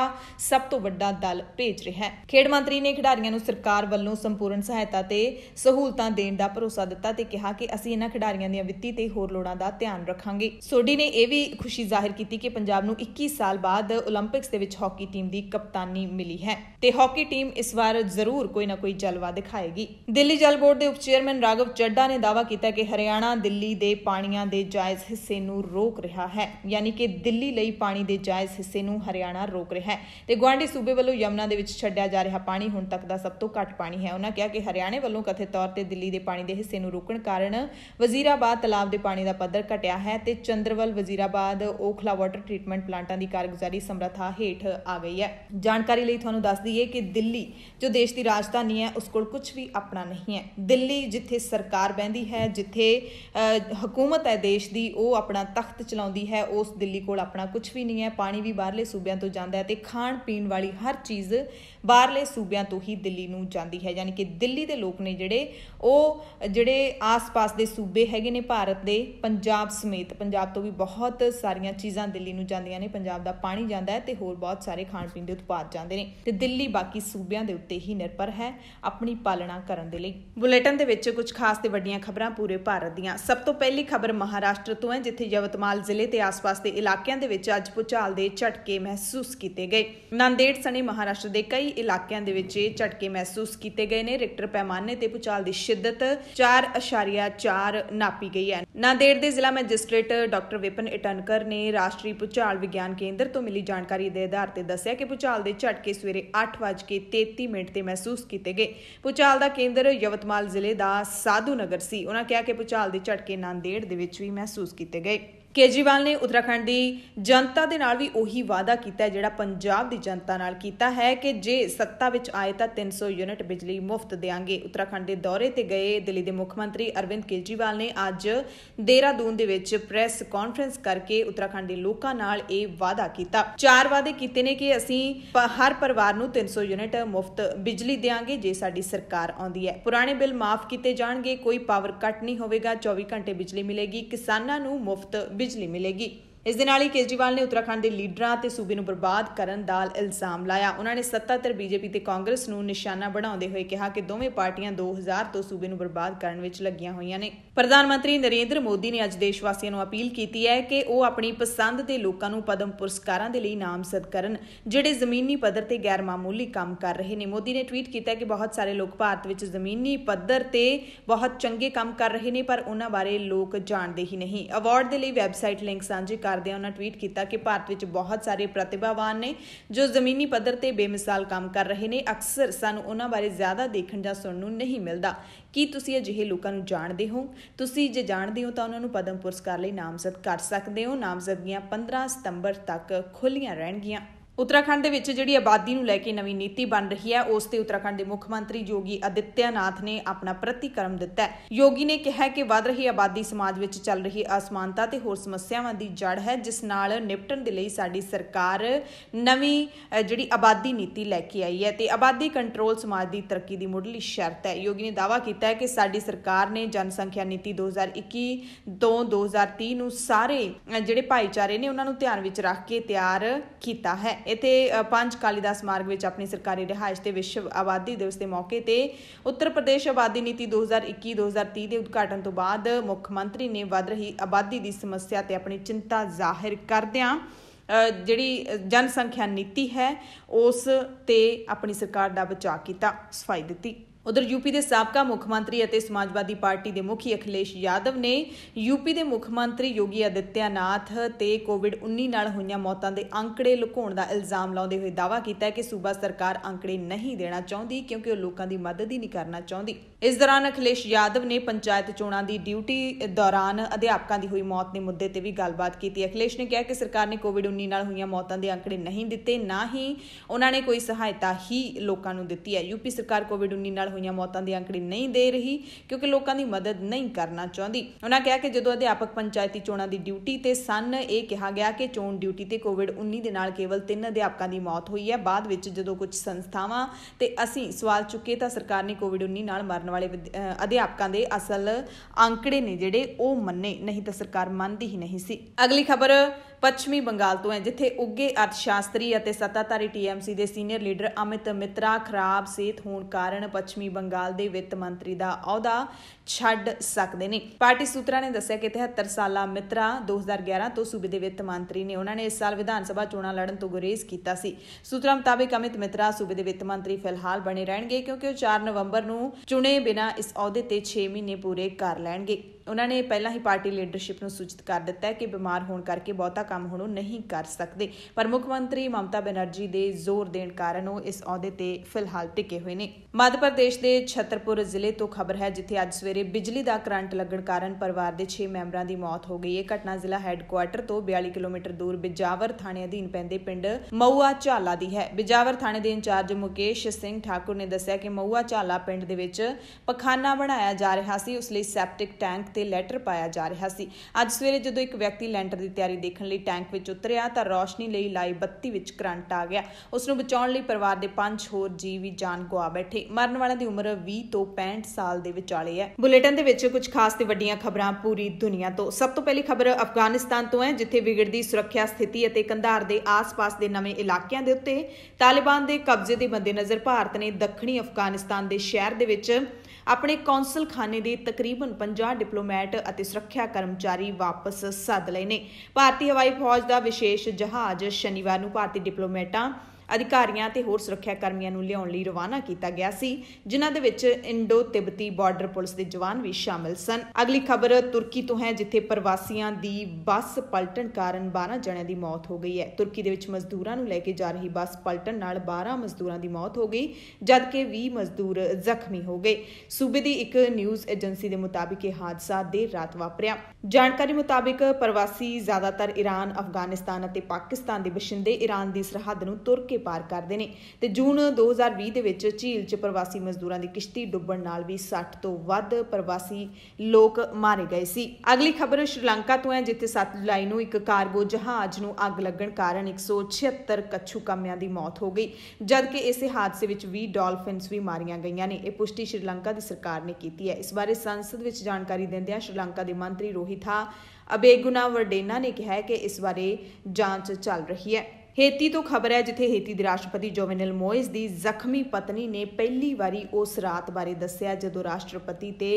ਸਭ ਤੋਂ ਵੱਡਾ ਵੱਡਾ ਦਲ ਭੇਜ ਰਿਹਾ ਹੈ ਖੇਡ ਮੰਤਰੀ ਨੇ ਖਿਡਾਰੀਆਂ ਨੂੰ ਸਰਕਾਰ ਵੱਲੋਂ ਸੰਪੂਰਨ ਸਹਾਇਤਾ ਤੇ ਸਹੂਲਤਾਂ ਦੇਣ ਦਾ ਭਰੋਸਾ ਦਿੱਤਾ ਤੇ ਕਿਹਾ ਕਿ ਅਸੀਂ ਇਹਨਾਂ ਖਿਡਾਰੀਆਂ ਦੀਆਂ ਵਿੱਤੀ ਤੇ ਹੋਰ ਲੋੜਾਂ ਦਾ ਧਿਆਨ ਰੱਖਾਂਗੇ ਸੋਢੀ ਨੇ ਇਹ ਵੀ ਖੁਸ਼ੀ ਜ਼ਾਹਿਰ ਕੀਤੀ ਕਿ ਪੰਜਾਬ ਨੂੰ 21 ਸਾਲ ਬਾਅਦ 올림픽ਸ ਦੇ ਵਿੱਚ ਹਾਕੀ ਟੀਮ ਦੀ ਕਪਤਾਨੀ ਮਿਲੀ ਹੈ ਤੇ ਹਾਕੀ ਟੀਮ ਇਸ ਵਾਰ ਜ਼ਰੂਰ ਕੋਈ ਨਾ ਕੋਈ ਜਲਵਾ ਦਿਖਾਏਗੀ ਦਿੱਲੀ ਜਲ ਬੋਰਡ ਦੇ ਉਪ ਚੇਅਰਮੈਨ ਰਾਘਵ ਚੱਡਾ ਨੇ ਦਾਅਵਾ ਕੀਤਾ ਕਿ ਹਰਿਆਣਾ ਦਿੱਲੀ ਦੇ ਪਾਣੀਆਂ ਦੇ ਜਾਇਜ਼ ਹਿੱਸੇ ਨੂੰ ਰੋਕ ਰਿਹਾ ਹੈ ਯਾਨੀ ਕਿ ਦਿੱਲੀ ਲਈ ਪਾਣੀ ਦੇ ਜਾਇਜ਼ ਹਿੱਸੇ ਨੂੰ ਹਰਿਆਣਾ ਰੋਕ ਰਿਹਾ ਹੈ ਤੇ ਗਵਾਂਡੀ ਸੂਬੇ ਸੂਬੇ ਵੱਲੋਂ ਯਮਨਾ ਦੇ ਵਿੱਚ ਛੱਡਿਆ ਜਾ ਰਿਹਾ ਪਾਣੀ ਹੁਣ ਤੱਕ ਦਾ ਸਭ ਤੋਂ ਘੱਟ ਪਾਣੀ ਹੈ ਉਹਨਾਂ ਕਿਹਾ ਕਿ ਹਰਿਆਣੇ ਵੱਲੋਂ ਕਥਿਤ ਤੌਰ ਤੇ ਦਿੱਲੀ ਦੇ ਪਾਣੀ ਦੇ ਹਿੱਸੇ ਨੂੰ ਰੋਕਣ ਕਾਰਨ ਵਜ਼ੀਰਾਬਾਦ ਤਲਾਬ ਦੇ ਪਾਣੀ ਦਾ ਪੱਧਰ ਘਟਿਆ ਹੈ ਤੇ ਚੰਦਰਵਲ ਵਜ਼ੀਰਾਬਾਦ ਓਖਲਾ ਵਾਟਰ ਟ੍ਰੀਟਮੈਂਟ ਪਲਾਂਟਾਂ ਦੀ ਕਾਰਗੁਜ਼ਾਰੀ ਸਮਰੱਥਾ ਹੇਠ ਆ ਗਈ ਹੈ ਜਾਣਕਾਰੀ ਲਈ ਤੁਹਾਨੂੰ ਦੱਸ ਦਈਏ ਕਿ ਦਿੱਲੀ ਜੋ ਦੇਸ਼ ਦੀ ਰਾਜਧਾਨੀ ਹੈ ਉਸ ਕੋਲ ਕੁਝ ਵੀ ਆਪਣਾ ਨਹੀਂ ਹੈ ਦਿੱਲੀ ਜਿੱਥੇ ਸਰਕਾਰ ਬੈਂਦੀ ਹੈ ਜਿੱਥੇ ਹਕੂਮਤ ਹੈ ਦੇਸ਼ ਦੀ ਉਹ ਆਪਣਾ ਤਖਤ ਚਲਾਉਂਦੀ ਹੈ ਉਸ ਦਿੱਲੀ ਕੋਲ ਆਪਣਾ ਕੁਝ ਵੀ ਨਹੀਂ ਹੈ ਪਾਣੀ ਵੀ ਬਾਹਰਲੇ ਸੂਬਿਆਂ ਤੋਂ ਜਾਂਦਾ ਹੈ ਤੇ ਖਾਣ ਪੀਣ ਵਾਲੀ ਵਾਲੀ ਹਰ ਚੀਜ਼ ਬਾਹਰਲੇ ਸੂਬਿਆਂ ਤੋਂ ਹੀ ਦਿੱਲੀ ਨੂੰ ਜਾਂਦੀ ਹੈ ਯਾਨੀ ਕਿ ਦਿੱਲੀ ਦੇ ਲੋਕ ਨੇ ਜਿਹੜੇ ਉਹ ਜਿਹੜੇ ਆਸ-ਪਾਸ ਦੇ ਸੂਬੇ ਹੈਗੇ ਨੇ ਭਾਰਤ ਦੇ ਪੰਜਾਬ ਸਮੇਤ ਪੰਜਾਬ ਤੋਂ ਵੀ ਬਹੁਤ ਸਾਰੀਆਂ ਚੀਜ਼ਾਂ ਦਿੱਲੀ ਨੂੰ ਜਾਂਦੀਆਂ ਨੇ ਪੰਜਾਬ ਦਾ ਪਾਣੀ ਜਾਂਦਾ ਹੈ ਤੇ ਹੋਰ ਬਹੁਤ ਸਾਰੇ ਖਾਣ ਪੀਣ ਦੇ ਉਤਪਾਦ ਜਾਂਦੇ ਨੇ ਤੇ ਦਿੱਲੀ ਬਾਕੀ ਸੂਬਿਆਂ ਦੇ ਉੱਤੇ ਹੀ ਨਿਰਭਰ ਹੈ ਆਪਣੀ ਪਾਲਣਾ ਕਰਨ ਦੇ ਲਈ ਬੁਲੇਟਿਨ ਦੇ ਵਿੱਚ ਕੁਝ ਖਾਸ ਤੇ ਵੱਡੀਆਂ ਖਬਰਾਂ ਪੂਰੇ ਭਾਰਤ ਦੀਆਂ ਸਭ ਤੋਂ ਪਹਿਲੀ ਖਬਰ ਮਹਾਰਾਸ਼ਟਰ ਤੋਂ ਹੈ ਜਿੱਥੇ ਯਵਤਮਾਲ ਜ਼ਿਲ੍ਹੇ ਤੇ ਆਸ-ਪਾਸ ਦੇ ਇਲਾਕਿਆਂ ਦੇ ਵਿੱਚ ਅੱਜ ਭੁਚਾਲ ਦੇ ਝਟਕੇ ਮਹਿਸੂਸ ਕੀਤੇ ਗਏ ਨਾਂਦੇੜ ਸਣੇ ਮਹਾਰਾਸ਼ਟਰ ਦੇ ਕਈ ਇਲਾਕਿਆਂ ਦੇ ਵਿੱਚ ਇਹ ਝਟਕੇ ਮਹਿਸੂਸ ਕੀਤੇ ਗਏ ਨੇ ਰਿਕਟਰ ਪੈਮਾਨੇ ਤੇ ਪੁਚਾਲ ਦੀ ਸ਼ਿੱਦਤ 4.4 ਨਾਪੀ ਗਈ ਹੈ ਨਾਂਦੇੜ ਦੇ ਜ਼ਿਲ੍ਹਾ ਮੈਜਿਸਟ੍ਰੇਟ ਡਾਕਟਰ ਵਿਪਨ ਇਟਨਕਰ ਨੇ ਰਾਸ਼ਟਰੀ ਪੁਚਾਲ ਵਿਗਿਆਨ ਕੇਂਦਰ ਤੋਂ ਮਿਲੀ ਜਾਣਕਾਰੀ ਦੇ ਆਧਾਰ ਤੇ ਦੱਸਿਆ ਕਿ ਪੁਚਾਲ ਦੇ ਝਟਕੇ ਸਵੇਰੇ 8:33 ਮਿੰਟ ਤੇ ਮਹਿਸੂਸ ਕੀਤੇ ਗਏ ਪੁਚਾਲ ਦਾ ਕੇਂਦਰ ਯਵਤਮਾਲ ਜ਼ਿਲ੍ਹੇ ਦਾ ਸਾਧੂ ਨਗਰ ਸੀ ਉਹਨਾਂ ਕਿਹਾ ਕਿ ਪੁਚਾਲ ਦੇ ਝਟਕੇ ਨਾਂਦੇੜ ਦੇ ਵਿੱਚ ਵੀ ਮਹਿਸੂਸ ਕੀਤੇ ਗਏ ਕੇਜੀਵਾਲ ਨੇ ਉਤਰਾਖੰਡ ਦੀ ਜਨਤਾ ਦੇ ਨਾਲ ਵੀ ਉਹੀ ਵਾਅਦਾ ਕੀਤਾ ਜਿਹੜਾ ਪੰਜਾਬ ਦੀ ਜਨਤਾ ਨਾਲ ਕੀਤਾ ਹੈ ਕਿ ਜੇ ਸੱਤਾ ਵਿੱਚ ਆਏ ਤਾਂ 300 ਯੂਨਿਟ ਬਿਜਲੀ ਮੁਫਤ ਦੇਾਂਗੇ ਉਤਰਾਖੰਡ ਦੇ ਦੌਰੇ ਤੇ ਗਏ ਦਿੱਲੀ ਦੇ ਮੁੱਖ ਮੰਤਰੀ ਅਰਵਿੰਦ ਕੇਜੀਵਾਲ ਨੇ ਅੱਜ ਦੇਰਾਦੂਨ ਦੇ ਵਿੱਚ ਪ੍ਰੈਸ ਕਾਨਫਰੰਸ ਕਰਕੇ ਉਤਰਾਖੰਡ ਦੇ ਲੋਕਾਂ ਨਾਲ ਇਹ ਵਾਅਦਾ ਕੀਤਾ ਚਾਰ ਵਾਅਦੇ ਕੀਤੇ ਨੇ ਕਿ ਅਸੀਂ ਹਰ ਪਰਿਵਾਰ ਨੂੰ 300 ਯੂਨਿਟ ਮੁਫਤ ਬਿਜਲੀ ਦੇਾਂਗੇ ਜੇ ਸਾਡੀ ਸਰਕਾਰ ਆਉਂਦੀ ਹੈ ਪੁਰਾਣੇ ਬਿੱਲ ਮਾਫ ਕੀਤੇ ਜਾਣਗੇ ਕੋਈ ਪਾਵਰ ਕੱਟ ਨਹੀਂ ਹੋਵੇਗਾ 24 ਘੰਟੇ ਬਿਜਲੀ ਮਿਲੇਗੀ ਕਿਸਾਨਾਂ ਨੂੰ ਮੁਫਤ ਬਿਜਲੀ ਮਿਲੇਗੀ ਇਸ ਦੇ ਨਾਲ ਹੀ ਕੇਜਰੀਵਾਲ ਨੇ ਉੱਤਰਾਖੰਡ ਦੇ ਲੀਡਰਾਂ ਤੇ ਸੂਬੇ ਨੂੰ ਬਰਬਾਦ ਕਰਨ ਦਾ ਇਲਜ਼ਾਮ ਲਾਇਆ ਉਹਨਾਂ ਨੇ ਸੱਤਾਧਰ ਬੀਜੇਪੀ ਤੇ ਕਾਂਗਰਸ ਨੂੰ ਨਿਸ਼ਾਨਾ ਬਣਾਉਂਦੇ ਹੋਏ ਕਿਹਾ ਕਿ ਦੋਵੇਂ ਪਾਰਟੀਆਂ 2000 ਤੋਂ ਸੂਬੇ ਨੂੰ ਬਰਬਾਦ ਕਰਨ ਵਿੱਚ ਲੱਗੀਆਂ ਹੋਈਆਂ ਨੇ ਪ੍ਰਧਾਨ ਮੰਤਰੀ ਨਰਿੰਦਰ ਮੋਦੀ ਨੇ ਅੱਜ ਦੇਸ਼ ਵਾਸੀਆਂ ਨੂੰ ਅਪੀਲ ਕੀਤੀ ਹੈ ਕਿ ਉਹ ਆਪਣੀ ਪਸੰਦ ਦੇ ਲੋਕਾਂ ਨੂੰ ਪਦਮ ਪੁਰਸਕਾਰਾਂ ਦੇ ਲਈ ਨਾਮਜ਼ਦ ਕਰਨ ਜਿਹੜੇ ਜ਼ਮੀਨੀ ਪੱਧਰ ਤੇ ਗੈਰ ਮਾਮੂਲੀ ਕੰਮ ਕਰ ਰਹੇ ਨੇ ਮੋਦੀ ਨੇ ਟਵੀਟ ਕੀਤਾ ਕਿ ਬਹੁਤ ਸਾਰੇ ਲੋਕ ਭਾਰਤ ਵਿੱਚ ਜ਼ਮੀਨੀ ਪੱਧਰ ਤੇ ਬਹੁਤ ਚੰਗੇ ਕੰਮ ਕਰ ਰਹੇ ਨੇ ਪਰ ਉਹਨਾਂ ਬਾਰੇ ਲੋਕ ਜਾਣਦੇ ਹੀ ਨਹੀਂ ਅਵਾਰਡ ਦੇ ਲਈ ਵੈਬਸਾਈਟ ਲਿੰਕ ਸਾਂਝੀ ਕਰ ਕਰਦੇ ਉਹਨਾਂ ਟਵੀਟ ਕੀਤਾ ਕਿ ਭਾਰਤ ਵਿੱਚ ਬਹੁਤ ਸਾਰੇ ਪ੍ਰਤਿਭਾਵਾਨ ਨੇ ਜੋ ਜ਼ਮੀਨੀ ਪੱਧਰ ਤੇ ਬੇਮਿਸਾਲ ਕੰਮ ਕਰ ਰਹੇ ਨੇ ਅਕਸਰ ਸਾਨੂੰ ਉਹਨਾਂ ਬਾਰੇ ਜ਼ਿਆਦਾ ਦੇਖਣ ਜਾਂ ਸੁਣਨ ਨੂੰ ਨਹੀਂ ਮਿਲਦਾ ਕੀ ਤੁਸੀਂ ਅਜਿਹੇ ਲੋਕਾਂ ਨੂੰ ਜਾਣਦੇ ਹੋ ਤੁਸੀਂ ਜੇ ਜਾਣਦੇ ਹੋ ਤਾਂ ਉਹਨਾਂ ਨੂੰ ਪਦਮ ਪੁਰਸਕਾਰ ਲਈ ਨਾਮਜ਼ਦ ਕਰ ਸਕਦੇ ਹੋ ਨਾਮਜ਼ਦਗੀਆਂ 15 ਸਤੰਬਰ ਤੱਕ ਖੁੱਲੀਆਂ ਰਹਿਣਗੀਆਂ ਉੱਤਰਾਖੰਡ ਦੇ ਵਿੱਚ ਜਿਹੜੀ ਆਬਾਦੀ ਨੂੰ ਲੈ ਕੇ ਨਵੀਂ ਨੀਤੀ ਬਣ ਰਹੀ ਹੈ ਉਸ ਤੇ ਉੱਤਰਾਖੰਡ ਦੇ ਮੁੱਖ ਮੰਤਰੀ ਯੋਗੀ ਅਦਿੱਤਿਆਨਾਥ ਨੇ ਆਪਣਾ ਪ੍ਰਤੀਕਰਮ ਦਿੱਤਾ ਹੈ ਯੋਗੀ ਨੇ ਕਿਹਾ ਕਿ ਵੱਧ ਰਹੀ ਆਬਾਦੀ ਸਮਾਜ ਵਿੱਚ ਚੱਲ ਰਹੀ ਅਸਮਾਨਤਾ ਤੇ ਹੋਰ ਸਮੱਸਿਆਵਾਂ ਦੀ ਜੜ ਹੈ ਜਿਸ ਨਾਲ ਨਿਪਟਣ ਦੇ ਲਈ ਸਾਡੀ ਸਰਕਾਰ ਨਵੀਂ ਜਿਹੜੀ ਆਬਾਦੀ ਨੀਤੀ ਲੈ ਕੇ ਆਈ ਹੈ ਤੇ ਆਬਾਦੀ ਕੰਟਰੋਲ ਸਮਾਜ ਦੀ ਤਰੱਕੀ ਦੀ ਮੁੱਢਲੀ ਸ਼ਰਤ ਹੈ ਯੋਗੀ ਨੇ ਦਾਅਵਾ ਕੀਤਾ ਹੈ ਕਿ ਸਾਡੀ ਸਰਕਾਰ ਨੇ ਜਨਸੰਖਿਆ ਨੀਤੀ 2021 ਤੋਂ 2030 ਨੂੰ ਸਾਰੇ ਜਿਹੜੇ ਭਾਈਚਾਰੇ ਨੇ ਉਹਨਾਂ ਨੂੰ ਧਿਆਨ ਵਿੱਚ ਰੱਖ ਕੇ ਤਿਆਰ ਕੀਤਾ ਹੈ ਇੱਥੇ ਪੰਜ ਕਾਲੀਦਾਸ ਮਾਰਗ ਵਿੱਚ ਆਪਣੀ ਸਰਕਾਰੀ ਰਿਹਾਇਸ਼ ਤੇ ਵਿਸ਼ਵ ਆਬਾਦੀ ਦਿਵਸ ਦੇ ਮੌਕੇ ਤੇ ਉੱਤਰ ਪ੍ਰਦੇਸ਼ ਆਬਾਦੀ ਨੀਤੀ 2021-2030 ਦੇ ਉਦਘਾਟਨ ਤੋਂ ਬਾਅਦ ਮੁੱਖ ਮੰਤਰੀ ਨੇ ਵੱਧ ਰਹੀ ਆਬਾਦੀ ਦੀ ਸਮੱਸਿਆ ਤੇ ਆਪਣੀ ਚਿੰਤਾ ਜ਼ਾਹਿਰ ਕਰਦਿਆਂ ਜਿਹੜੀ ਜਨਸੰਖਿਆ ਨੀਤੀ ਹੈ ਉਸ ਤੇ ਆਪਣੀ ਸਰਕਾਰ ਦਾ ਬਚਾਅ ਕੀਤਾ ਸਫਾਈ ਦਿੱਤੀ ਉਧਰ ਯੂਪੀ ਦੇ ਸਾਬਕਾ ਮੁੱਖ ਮੰਤਰੀ ਅਤੇ ਸਮਾਜਵਾਦੀ ਪਾਰਟੀ ਦੇ ਮੁਖੀ ਅਖਿਲੇਸ਼ ਯਾਦਵ ਨੇ ਯੂਪੀ ਦੇ ਮੁੱਖ ਮੰਤਰੀ ਯੋਗੀ ਅਦਿੱਤਿਆਨਾਥ ਤੇ ਕੋਵਿਡ-19 ਨਾਲ ਹੋਈਆਂ ਮੌਤਾਂ ਦੇ ਅੰਕੜੇ ਲੁਕਾਉਣ ਦਾ ਇਲਜ਼ਾਮ ਲਾਉਂਦੇ ਹੋਏ ਦਾਅਵਾ ਕੀਤਾ ਹੈ ਕਿ ਸੂਬਾ ਸਰਕਾਰ ਅੰਕੜੇ ਨਹੀਂ ਦੇਣਾ ਚਾਹੁੰਦੀ ਕਿਉਂਕਿ ਉਹ ਲੋਕਾਂ ਦੀ ਮਦਦ ਹੀ ਨਹੀਂ ਕਰਨਾ ਚਾਹੁੰਦੀ ਇਸ ਦੌਰਾਨ ਅਖਿਲੇਸ਼ ਯਾਦਵ ਨੇ ਪੰਚਾਇਤ ਚੋਣਾਂ ਦੀ ਡਿਊਟੀ ਦੌਰਾਨ ਅਧਿਆਪਕਾਂ ਦੀ ਹੋਈ ਮੌਤ ਦੇ ਮੁੱਦੇ ਤੇ ਵੀ ਗੱਲਬਾਤ ਕੀਤੀ ਅਖਿਲੇਸ਼ ਨੇ ਕਿਹਾ ਕਿ ਸਰਕਾਰ ਨੇ ਕੋਵਿਡ-19 ਨਾਲ ਹੋਈਆਂ ਮੌਤਾਂ ਦੇ ਅੰਕੜੇ ਨਹੀਂ ਦਿੱਤੇ ਨਾ ਹੀ ਉਹਨਾਂ ਨੇ ਕੋਈ ਸਹਾਇਤਾ ਹੀ ਲੋਕਾਂ ਨੂੰ ਦਿੱਤੀ ਹੈ ਯੂਪੀ ਸਰਕਾਰ ਕੋਵਿਡ-19 ਨਾਲ ਹੋਈਆਂ ਮੌਤਾਂ ਦੇ ਅੰਕੜੇ ਨਹੀਂ ਦੇ ਰਹੀ ਕਿਉਂਕਿ ਲੋਕਾਂ ਦੀ ਮਦਦ ਨਹੀਂ ਕਰਨਾ ਚਾਹੁੰਦੀ ਉਹਨਾਂ ਕਿਹਾ ਕਿ ਜਦੋਂ ਅਧਿਆਪਕ ਪੰਚਾਇਤੀ ਚੋਣਾਂ ਦੀ ਡਿਊਟੀ ਤੇ ਸਨ ਇਹ ਕਿਹਾ ਗਿਆ ਕਿ ਚੋਣ ਡਿਊਟੀ ਤੇ ਕੋਵਿਡ-19 ਦੇ ਨਾਲ ਕੇਵਲ 3 ਅਧਿਆਪਕਾਂ ਦੀ ਮੌਤ ਹੋਈ ਹੈ ਬਾਅਦ ਵਿੱਚ ਜਦੋਂ ਕੁਝ ਸੰਸਥਾਵਾਂ ਤੇ ਅਸੀਂ ਸਵਾਲ ਚੁੱਕੇ ਤਾਂ ਸਰਕਾਰ ਨੇ ਕੋਵਿਡ-19 ਨਾਲ ਮਰਨ ਕਰਨ ਵਾਲੇ ਅਧਿਆਪਕਾਂ ਦੇ ਅਸਲ ਅੰਕੜੇ ਨੇ ਜਿਹੜੇ ਉਹ ਮੰਨੇ ਨਹੀਂ ਤਾਂ ਸਰਕਾਰ ਮੰਨਦੀ ਹੀ ਨਹੀਂ ਸੀ ਅਗਲੀ ਖਬਰ ਪੱਛਮੀ ਬੰਗਾਲ ਤੋਂ ਹੈ ਜਿੱਥੇ ਉੱਗੇ ਅਰਥਸ਼ਾਸਤਰੀ ਅਤੇ ਸੱਤਾਧਾਰੀ ਟੀਐਮਸੀ ਦੇ ਸੀਨੀਅਰ ਲੀਡਰ ਅਮਿਤ ਮਿਤਰਾ ਖਰਾਬ ਸਿਹਤ ਹੋਣ ਕਾਰਨ ਪੱਛਮੀ ਬੰਗਾਲ ਦੇ ਵਿੱਤ ਮੰਤਰੀ ਦਾ ਅਹੁਦਾ ਛੱਡ ਸਕਦੇ ਨੇ ਪਾਰਟੀ ਸੂਤਰਾਂ ਨੇ ਦੱਸਿਆ ਕਿ 73 ਸਾਲਾ ਮਿਤਰਾ 2011 ਤੋਂ ਸੂਬੇ ਦੇ ਵਿੱਤ ਮੰਤਰੀ ਨੇ ਉਹਨਾਂ ਨੇ ਇਸ ਸਾਲ ਵਿਧਾਨ ਸਭਾ ਚੋਣਾਂ ਲੜਨ ਤੋਂ ਗੁਰੇਜ਼ ਕੀਤਾ ਸੀ ਸੂਤਰਾਂ ਮੁਤਾਬਕ ਅਮਿਤ ਮਿਤਰਾ ਸੂਬੇ ਦੇ ਵਿੱਤ ਮੰਤਰੀ ਫਿਲਹਾਲ ਬਣੇ ਰਹਿਣਗੇ ਕਿਉਂਕਿ ਉਹ 4 ਨਵੰਬਰ ਨੂੰ ਚੁਣੇ ਬਿਨਾਂ ਇਸ ਅਹੁਦੇ ਤੇ 6 ਮਹੀਨੇ ਪੂਰੇ ਕਰ ਲੈਣਗੇ ਉਹਨਾਂ ਨੇ ਪਹਿਲਾਂ ਹੀ ਪਾਰਟੀ ਲੀਡਰਸ਼ਿਪ ਨੂੰ ਸੂਚਿਤ ਕਰ ਦਿੱਤਾ ਹੈ ਕਿ ਬਿਮਾਰ ਹੋਣ ਕਰਕੇ ਬਹੁਤਾ ਕੰਮ ਹੁਣ ਉਹ ਨਹੀਂ ਕਰ ਸਕਦੇ ਪਰ ਮੁੱਖ ਮੰਤਰੀ ਮਮਤਾ ਬੈਨਰਜੀ ਦੇ ਜ਼ੋਰ ਦੇਣ ਕਾਰਨ ਉਹ ਇਸ ਅਹੁਦੇ ਤੇ ਫਿਲਹਾਲ ਟਿਕੇ ਹੋਏ ਨੇ ਮੱਧ ਪ੍ਰਦੇਸ਼ ਦੇ ਛਤਰਪੁਰ ਜ਼ਿਲ੍ਹੇ ਤੋਂ ਖਬਰ ਹੈ ਜਿੱਥੇ ਅੱਜ ਸਵੇਰੇ ਬਿਜਲੀ ਦਾ ਕਰੰਟ ਲੱਗਣ ਕਾਰਨ ਪਰਿਵਾਰ ਦੇ 6 ਮੈਂਬਰਾਂ ਦੀ ਮੌਤ ਹੋ ਗਈ ਹੈ ਘਟਨਾ ਜ਼ਿਲ੍ਹਾ ਹੈੱਡਕੁਆਰਟਰ ਤੋਂ 42 ਕਿਲੋਮੀਟਰ ਦੂਰ ਬਿਜਾਵਰ ਥਾਣੇ ਅਧੀਨ ਪੈਂਦੇ ਪਿੰਡ ਮਊਆ ਝਾਲਾ ਦੀ ਹੈ ਬਿਜਾਵਰ ਥਾਣੇ ਦੇ ਇੰਚਾਰਜ ਮੁਕੇਸ਼ ਸਿੰਘ ਠਾਕੁਰ ਨੇ ਦੱਸਿਆ ਕਿ ਮਊਆ ਝਾਲਾ ਪਿੰਡ ਦੇ ਵਿੱਚ ਪਖਾਨਾ ਬਣਾਇਆ ਜਾ ਰਿਹਾ ਸੀ ਉਸ ਲਈ ਸੈਪਟਿਕ ਟੈਂਕ ਤੇ ਲੈਟਰ ਪਾਇਆ ਜਾ ਰਿਹਾ ਸੀ ਅੱਜ ਸਵੇਰੇ ਜਦੋਂ ਇੱਕ ਵਿਅਕਤੀ ਲੈਂਟਰ ਦੀ ਤਿਆਰੀ ਦੇਖਣ ਲਈ ਟੈਂਕ ਵਿੱਚ ਉਤਰਿਆ ਤਾਂ ਰੋਸ਼ਨੀ ਲਈ ਲਾਈ ਬੱਤੀ ਵਿੱਚ ਕਰੰਟ ਆ ਗਿਆ ਉਸ ਨੂੰ ਬਚਾਉਣ ਲਈ ਪਰਿਵਾਰ ਦੇ ਪੰਜ ਹੋਰ ਜੀਵ ਵੀ ਜਾਨ ਗਵਾ ਬੈਠੇ ਮਰਨ ਵਾਲਿਆਂ ਦੀ ਉਮਰ 20 ਤੋਂ 65 ਸਾਲ ਦੇ ਵਿਚਾਲੇ ਹੈ ਬੁਲੇਟਿਨ ਦੇ ਵਿੱਚ ਕੁਝ ਖਾਸ ਤੇ ਵੱਡੀਆਂ ਖਬਰਾਂ ਪੂਰੀ ਦੁਨੀਆ ਤੋਂ ਸਭ ਤੋਂ ਪਹਿਲੀ ਖਬਰ ਅਫਗਾਨਿਸਤਾਨ ਤੋਂ ਹੈ ਜਿੱਥੇ ਵਿਗੜਦੀ ਸੁਰੱਖਿਆ ਸਥਿਤੀ ਅਤੇ ਕੰਧਾਰ ਦੇ ਆਸ-ਪਾਸ ਦੇ ਨਵੇਂ ਇਲਾਕਿਆਂ ਦੇ ਉੱਤੇ ਤਾਲਿਬਾਨ ਦੇ ਕਬਜ਼ੇ ਦੇ ਬੰਦੇ ਨਜ਼ਰ ਭਾਰਤ ਨੇ ਦੱਖਣੀ ਅਫਗਾਨਿਸਤਾਨ ਦੇ ਸ਼ਹਿਰ ਦੇ ਵਿੱਚ ਆਪਣੇ ਕੌਂਸਲ ਖਾਨੇ ਦੇ ਤਕਰੀਬਨ 50 ਡਿਪਲੋਮੈਟ ਅਤੇ ਸੁਰੱਖਿਆ ਕਰਮਚਾਰੀ ਵਾਪਸ ਸੱਦ ਲਏ ਨੇ ਭਾਰਤੀ ਹਵਾਈ ਫੌਜ ਦਾ ਵਿਸ਼ੇਸ਼ ਜਹਾਜ਼ ਸ਼ਨੀਵਾਰ ਨੂੰ ਭਾਰਤੀ ਡਿਪਲੋਮੈਟਾਂ ਅਧਿਕਾਰੀਆਂ ਤੇ ਹੋਰ ਸੁਰੱਖਿਆ ਕਰਮੀਆਂ ਨੂੰ ਲਿਆਉਣ ਲਈ ਰਵਾਨਾ ਕੀਤਾ ਗਿਆ ਸੀ ਜਿਨ੍ਹਾਂ ਦੇ ਵਿੱਚ ਇੰਡੋ ਤਿੱਬਤੀ ਬਾਰਡਰ ਪੁਲਿਸ ਦੇ ਜਵਾਨ ਵੀ ਸ਼ਾਮਲ ਸਨ ਅਗਲੀ ਖਬਰ ਤੁਰਕੀ ਤੋਂ ਹੈ ਜਿੱਥੇ ਪ੍ਰਵਾਸੀਆਂ ਦੀ ਬੱਸ ਪਲਟਣ ਕਾਰਨ 12 ਜਣਿਆਂ ਦੀ ਮੌਤ ਹੋ ਗਈ ਹੈ ਤੁਰਕੀ ਦੇ ਵਿੱਚ ਮਜ਼ਦੂਰਾਂ ਨੂੰ ਲੈ ਕੇ ਜਾ ਰਹੀ ਬੱਸ ਪਲਟਣ ਨਾਲ 12 ਮਜ਼ਦੂਰਾਂ ਦੀ ਮੌਤ ਹੋ ਗਈ ਜਦਕਿ 20 ਮਜ਼ਦੂਰ ਜ਼ਖਮੀ ਹੋ ਗਏ ਸੂਬੇ ਦੀ ਇੱਕ ਨਿਊਜ਼ ਏਜੰਸੀ ਦੇ ਮੁਤਾਬਿਕ ਇਹ ਹਾਦਸਾ ਦੇਰ ਰਾਤ ਵਾਪਰਿਆ ਜਾਣਕਾਰੀ ਮੁਤਾਬਿਕ ਪ੍ਰਵਾਸੀ ਜ਼ਿਆਦਾਤਰ ਈਰਾਨ ਅਫਗਾਨਿਸਤਾਨ ਅਤੇ ਪਾਕਿਸਤਾਨ ਦੇ ਬਸ਼ਿੰਦੇ ਈਰਾਨ ਦੀ ਸਰਹੱਦ ਨੂੰ ਤੁਰਕੀ ਕੇ ਪਾਰ ਕਰਦੇ ਨੇ ਤੇ ਜੂਨ 2020 ਦੇ ਵਿੱਚ ਝੀਲ 'ਚ ਪ੍ਰਵਾਸੀ ਮਜ਼ਦੂਰਾਂ ਦੀ ਕਿਸ਼ਤੀ ਡੁੱਬਣ ਨਾਲ ਵੀ 60 ਤੋਂ ਵੱਧ ਪ੍ਰਵਾਸੀ ਲੋਕ ਮਾਰੇ ਗਏ ਸੀ ਅਗਲੀ ਖਬਰ ਸ਼੍ਰੀਲੰਕਾ ਤੋਂ ਹੈ ਜਿੱਥੇ 7 ਜੁਲਾਈ ਨੂੰ ਇੱਕ ਕਾਰਗੋ ਜਹਾਜ਼ ਨੂੰ ਅੱਗ ਲੱਗਣ ਕਾਰਨ 176 ਕੱਛੂ ਕਾਮਿਆਂ ਦੀ ਮੌਤ ਹੋ ਗਈ ਜਦਕਿ ਇਸੇ ਹਾਦਸੇ ਵਿੱਚ 20 ਡਾਲਫਿਨਸ ਵੀ ਮਾਰੀਆਂ ਗਈਆਂ ਨੇ ਇਹ ਪੁਸ਼ਟੀ ਸ਼੍ਰੀਲੰਕਾ ਦੀ ਸਰਕਾਰ ਨੇ ਕੀਤੀ ਹੈ ਇਸ ਬਾਰੇ ਸੰਸਦ ਵਿੱਚ ਜਾਣਕਾਰੀ ਦਿੰਦਿਆਂ ਸ਼੍ਰੀਲੰਕਾ ਦੇ ਮੰਤਰੀ ਰੋਹਿਥਾ ਅਬੇਗੁਨਾ ਵਰਡੇਨਾ ਨੇ ਕਿਹਾ ਹੈ ਕਿ ਇਸ ਬਾਰੇ ਜਾਂਚ ਚੱਲ ਰਹੀ ਹੈ ਹੇਤੀ ਤੋਂ ਖਬਰ ਹੈ ਜਿੱਥੇ ਹੇਤੀ ਦੇ ਰਾਸ਼ਟਰਪਤੀ ਜੋਵੇਨਲ ਮੋਇਸ ਦੀ ਜ਼ਖਮੀ ਪਤਨੀ ਨੇ ਪਹਿਲੀ ਵਾਰੀ ਉਸ ਰਾਤ ਬਾਰੇ ਦੱਸਿਆ ਜਦੋਂ ਰਾਸ਼ਟਰਪਤੀ ਤੇ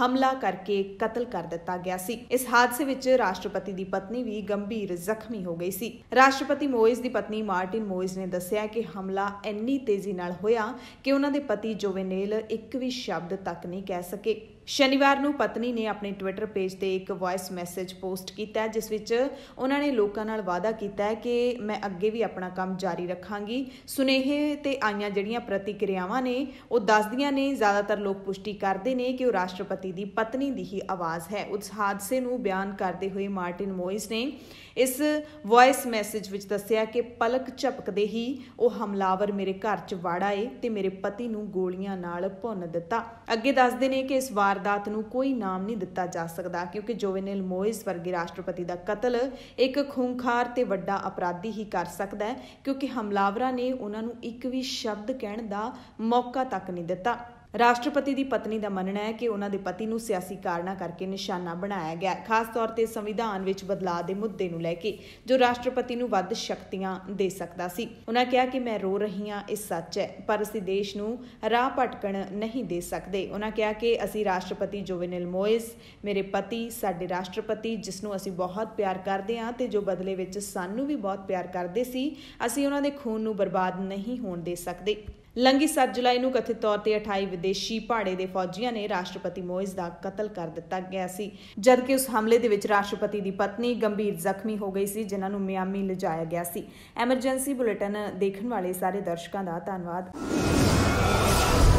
ਹਮਲਾ ਕਰਕੇ ਕਤਲ ਕਰ ਦਿੱਤਾ ਗਿਆ ਸੀ ਇਸ ਹਾਦਸੇ ਵਿੱਚ ਰਾਸ਼ਟਰਪਤੀ ਦੀ ਪਤਨੀ ਵੀ ਗੰਭੀਰ ਜ਼ਖਮੀ ਹੋ ਗਈ ਸੀ ਰਾਸ਼ਟਰਪਤੀ ਮੋਇਸ ਦੀ ਪਤਨੀ ਮਾਰਟਿਨ ਮੋਇਸ ਨੇ ਦੱਸਿਆ ਕਿ ਹਮਲਾ ਇੰਨੀ ਤੇਜ਼ੀ ਨਾਲ ਹੋਇਆ ਕਿ ਉਹਨਾਂ ਦੇ ਪਤੀ ਜੋਵੇਨਲ ਇੱਕ ਵੀ ਸ਼ਬਦ ਤੱਕ ਨਹੀਂ ਕਹਿ ਸਕੇ ਸ਼ਨੀਵਾਰ ਨੂੰ ਪਤਨੀ ਨੇ ਆਪਣੇ ਟਵਿੱਟਰ ਪੇਜ ਤੇ ਇੱਕ ਵੌਇਸ ਮੈਸੇਜ ਪੋਸਟ ਕੀਤਾ ਜਿਸ ਵਿੱਚ ਉਹਨਾਂ ਨੇ ਲੋਕਾਂ ਨਾਲ ਵਾਅਦਾ ਕੀਤਾ ਹੈ ਕਿ ਮੈਂ ਅੱਗੇ ਵੀ ਆਪਣਾ ਕੰਮ ਜਾਰੀ ਰੱਖਾਂਗੀ ਸੁਨੇਹੇ ਤੇ ਆਈਆਂ ਜਿਹੜੀਆਂ ਪ੍ਰਤੀਕਿਰਿਆਵਾਂ ਨੇ ਉਹ ਦੱਸਦੀਆਂ ਨੇ ਜ਼ਿਆਦਾਤਰ ਲੋਕ ਪੁਸ਼ਟੀ ਕਰਦੇ ਨੇ ਕਿ ਉਹ ਰਾਸ਼ਟਰਪਤੀ ਦੀ ਪਤਨੀ ਦੀ ਹੀ ਆਵਾਜ਼ ਹੈ ਉਸ ਹਾਦਸੇ ਨੂੰ ਬਿਆਨ ਕਰਦੇ ਹੋਏ ਮਾਰਟਿਨ ਮੋਇਸ ਨੇ ਇਸ ਵੌਇਸ ਮੈਸੇਜ ਵਿੱਚ ਦੱਸਿਆ ਕਿ ਪਲਕ ਝਪਕਦੇ ਹੀ ਉਹ ਹਮਲਾਵਰ ਮੇਰੇ ਘਰ 'ਚ ਵਾੜਾਏ ਤੇ ਮੇਰੇ ਪਤੀ ਨੂੰ ਗੋਲੀਆਂ ਨਾਲ ਭੁੰਨ ਦਿੱਤਾ ਅੱਗੇ ਦੱਸਦੇ ਨੇ ਕਿ ਇਸ ਵਾਰ ਵਾਰਦਾਤ ਨੂੰ ਕੋਈ ਨਾਮ ਨਹੀਂ ਦਿੱਤਾ ਜਾ ਸਕਦਾ ਕਿਉਂਕਿ ਜੋਵੇਨਲ ਮੋਇਸ ਵਰਗੇ ਰਾਸ਼ਟਰਪਤੀ ਦਾ ਕਤਲ ਇੱਕ ਖੂੰਖਾਰ ਤੇ ਵੱਡਾ ਅਪਰਾਧੀ ਹੀ ਕਰ ਸਕਦਾ ਹੈ ਕਿਉਂਕਿ ਹਮਲਾਵਰਾਂ ਨੇ ਉਹਨਾਂ ਨੂੰ ਇੱਕ ਵੀ ਸ਼ਬਦ ਕਹਿਣ ਦਾ ਮੌਕਾ ਤੱਕ ਨਹੀਂ ਦਿੱਤਾ ਰਾਸ਼ਟਰਪਤੀ ਦੀ ਪਤਨੀ ਦਾ ਮੰਨਣਾ ਹੈ ਕਿ ਉਹਨਾਂ ਦੇ ਪਤੀ ਨੂੰ ਸਿਆਸੀ ਕਾਰਨਾਂ ਕਰਕੇ ਨਿਸ਼ਾਨਾ ਬਣਾਇਆ ਗਿਆ ਖਾਸ ਤੌਰ ਤੇ ਸੰਵਿਧਾਨ ਵਿੱਚ ਬਦਲਾਅ ਦੇ ਮੁੱਦੇ ਨੂੰ ਲੈ ਕੇ ਜੋ ਰਾਸ਼ਟਰਪਤੀ ਨੂੰ ਵੱਧ ਸ਼ਕਤੀਆਂ ਦੇ ਸਕਦਾ ਸੀ ਉਹਨਾਂ ਕਿਹਾ ਕਿ ਮੈਂ ਰੋ ਰਹੀ ਹਾਂ ਇਹ ਸੱਚ ਹੈ ਪਰ ਅਸੀਂ ਦੇਸ਼ ਨੂੰ ਰਾਹ ਭਟਕਣ ਨਹੀਂ ਦੇ ਸਕਦੇ ਉਹਨਾਂ ਕਿਹਾ ਕਿ ਅਸੀਂ ਰਾਸ਼ਟਰਪਤੀ ਜੋਵਿਨਲ ਮੋਇਸ ਮੇਰੇ ਪਤੀ ਸਾਡੇ ਰਾਸ਼ਟਰਪਤੀ ਜਿਸ ਨੂੰ ਅਸੀਂ ਬਹੁਤ ਪਿਆਰ ਕਰਦੇ ਹਾਂ ਤੇ ਜੋ ਬਦਲੇ ਵਿੱਚ ਸਾਨੂੰ ਵੀ ਬਹੁਤ ਪਿਆਰ ਕਰਦੇ ਸੀ ਅਸੀਂ ਉਹਨਾਂ ਦੇ ਖੂਨ ਨੂੰ ਬਰਬਾਦ ਨਹੀਂ ਹੋਣ ਦੇ ਸਕਦੇ ਲੰਗੀ 7 ਜੁਲਾਈ ਨੂੰ ਕਥਿਤ ਤੌਰ ਤੇ 28 ਵਿਦੇਸ਼ੀ ਭਾੜੇ ਦੇ ਫੌਜੀਆਂ ਨੇ ਰਾਸ਼ਟਰਪਤੀ ਮੋਇਸ ਦਾ ਕਤਲ ਕਰ ਦਿੱਤਾ ਗਿਆ ਸੀ ਜਦਕਿ ਉਸ ਹਮਲੇ ਦੇ ਵਿੱਚ ਰਾਸ਼ਟਰਪਤੀ ਦੀ ਪਤਨੀ ਗੰਭੀਰ ਜ਼ਖਮੀ ਹੋ ਗਈ ਸੀ ਜਿਨ੍ਹਾਂ ਨੂੰ ਮਿਆਮੀ ਲਿਜਾਇਆ ਗਿਆ ਸੀ ਐਮਰਜੈਂਸੀ ਬੁਲੇਟਿਨ ਦੇਖਣ ਵਾਲੇ ਸਾਰੇ ਦਰਸ਼ਕਾਂ ਦਾ ਧੰਨਵਾਦ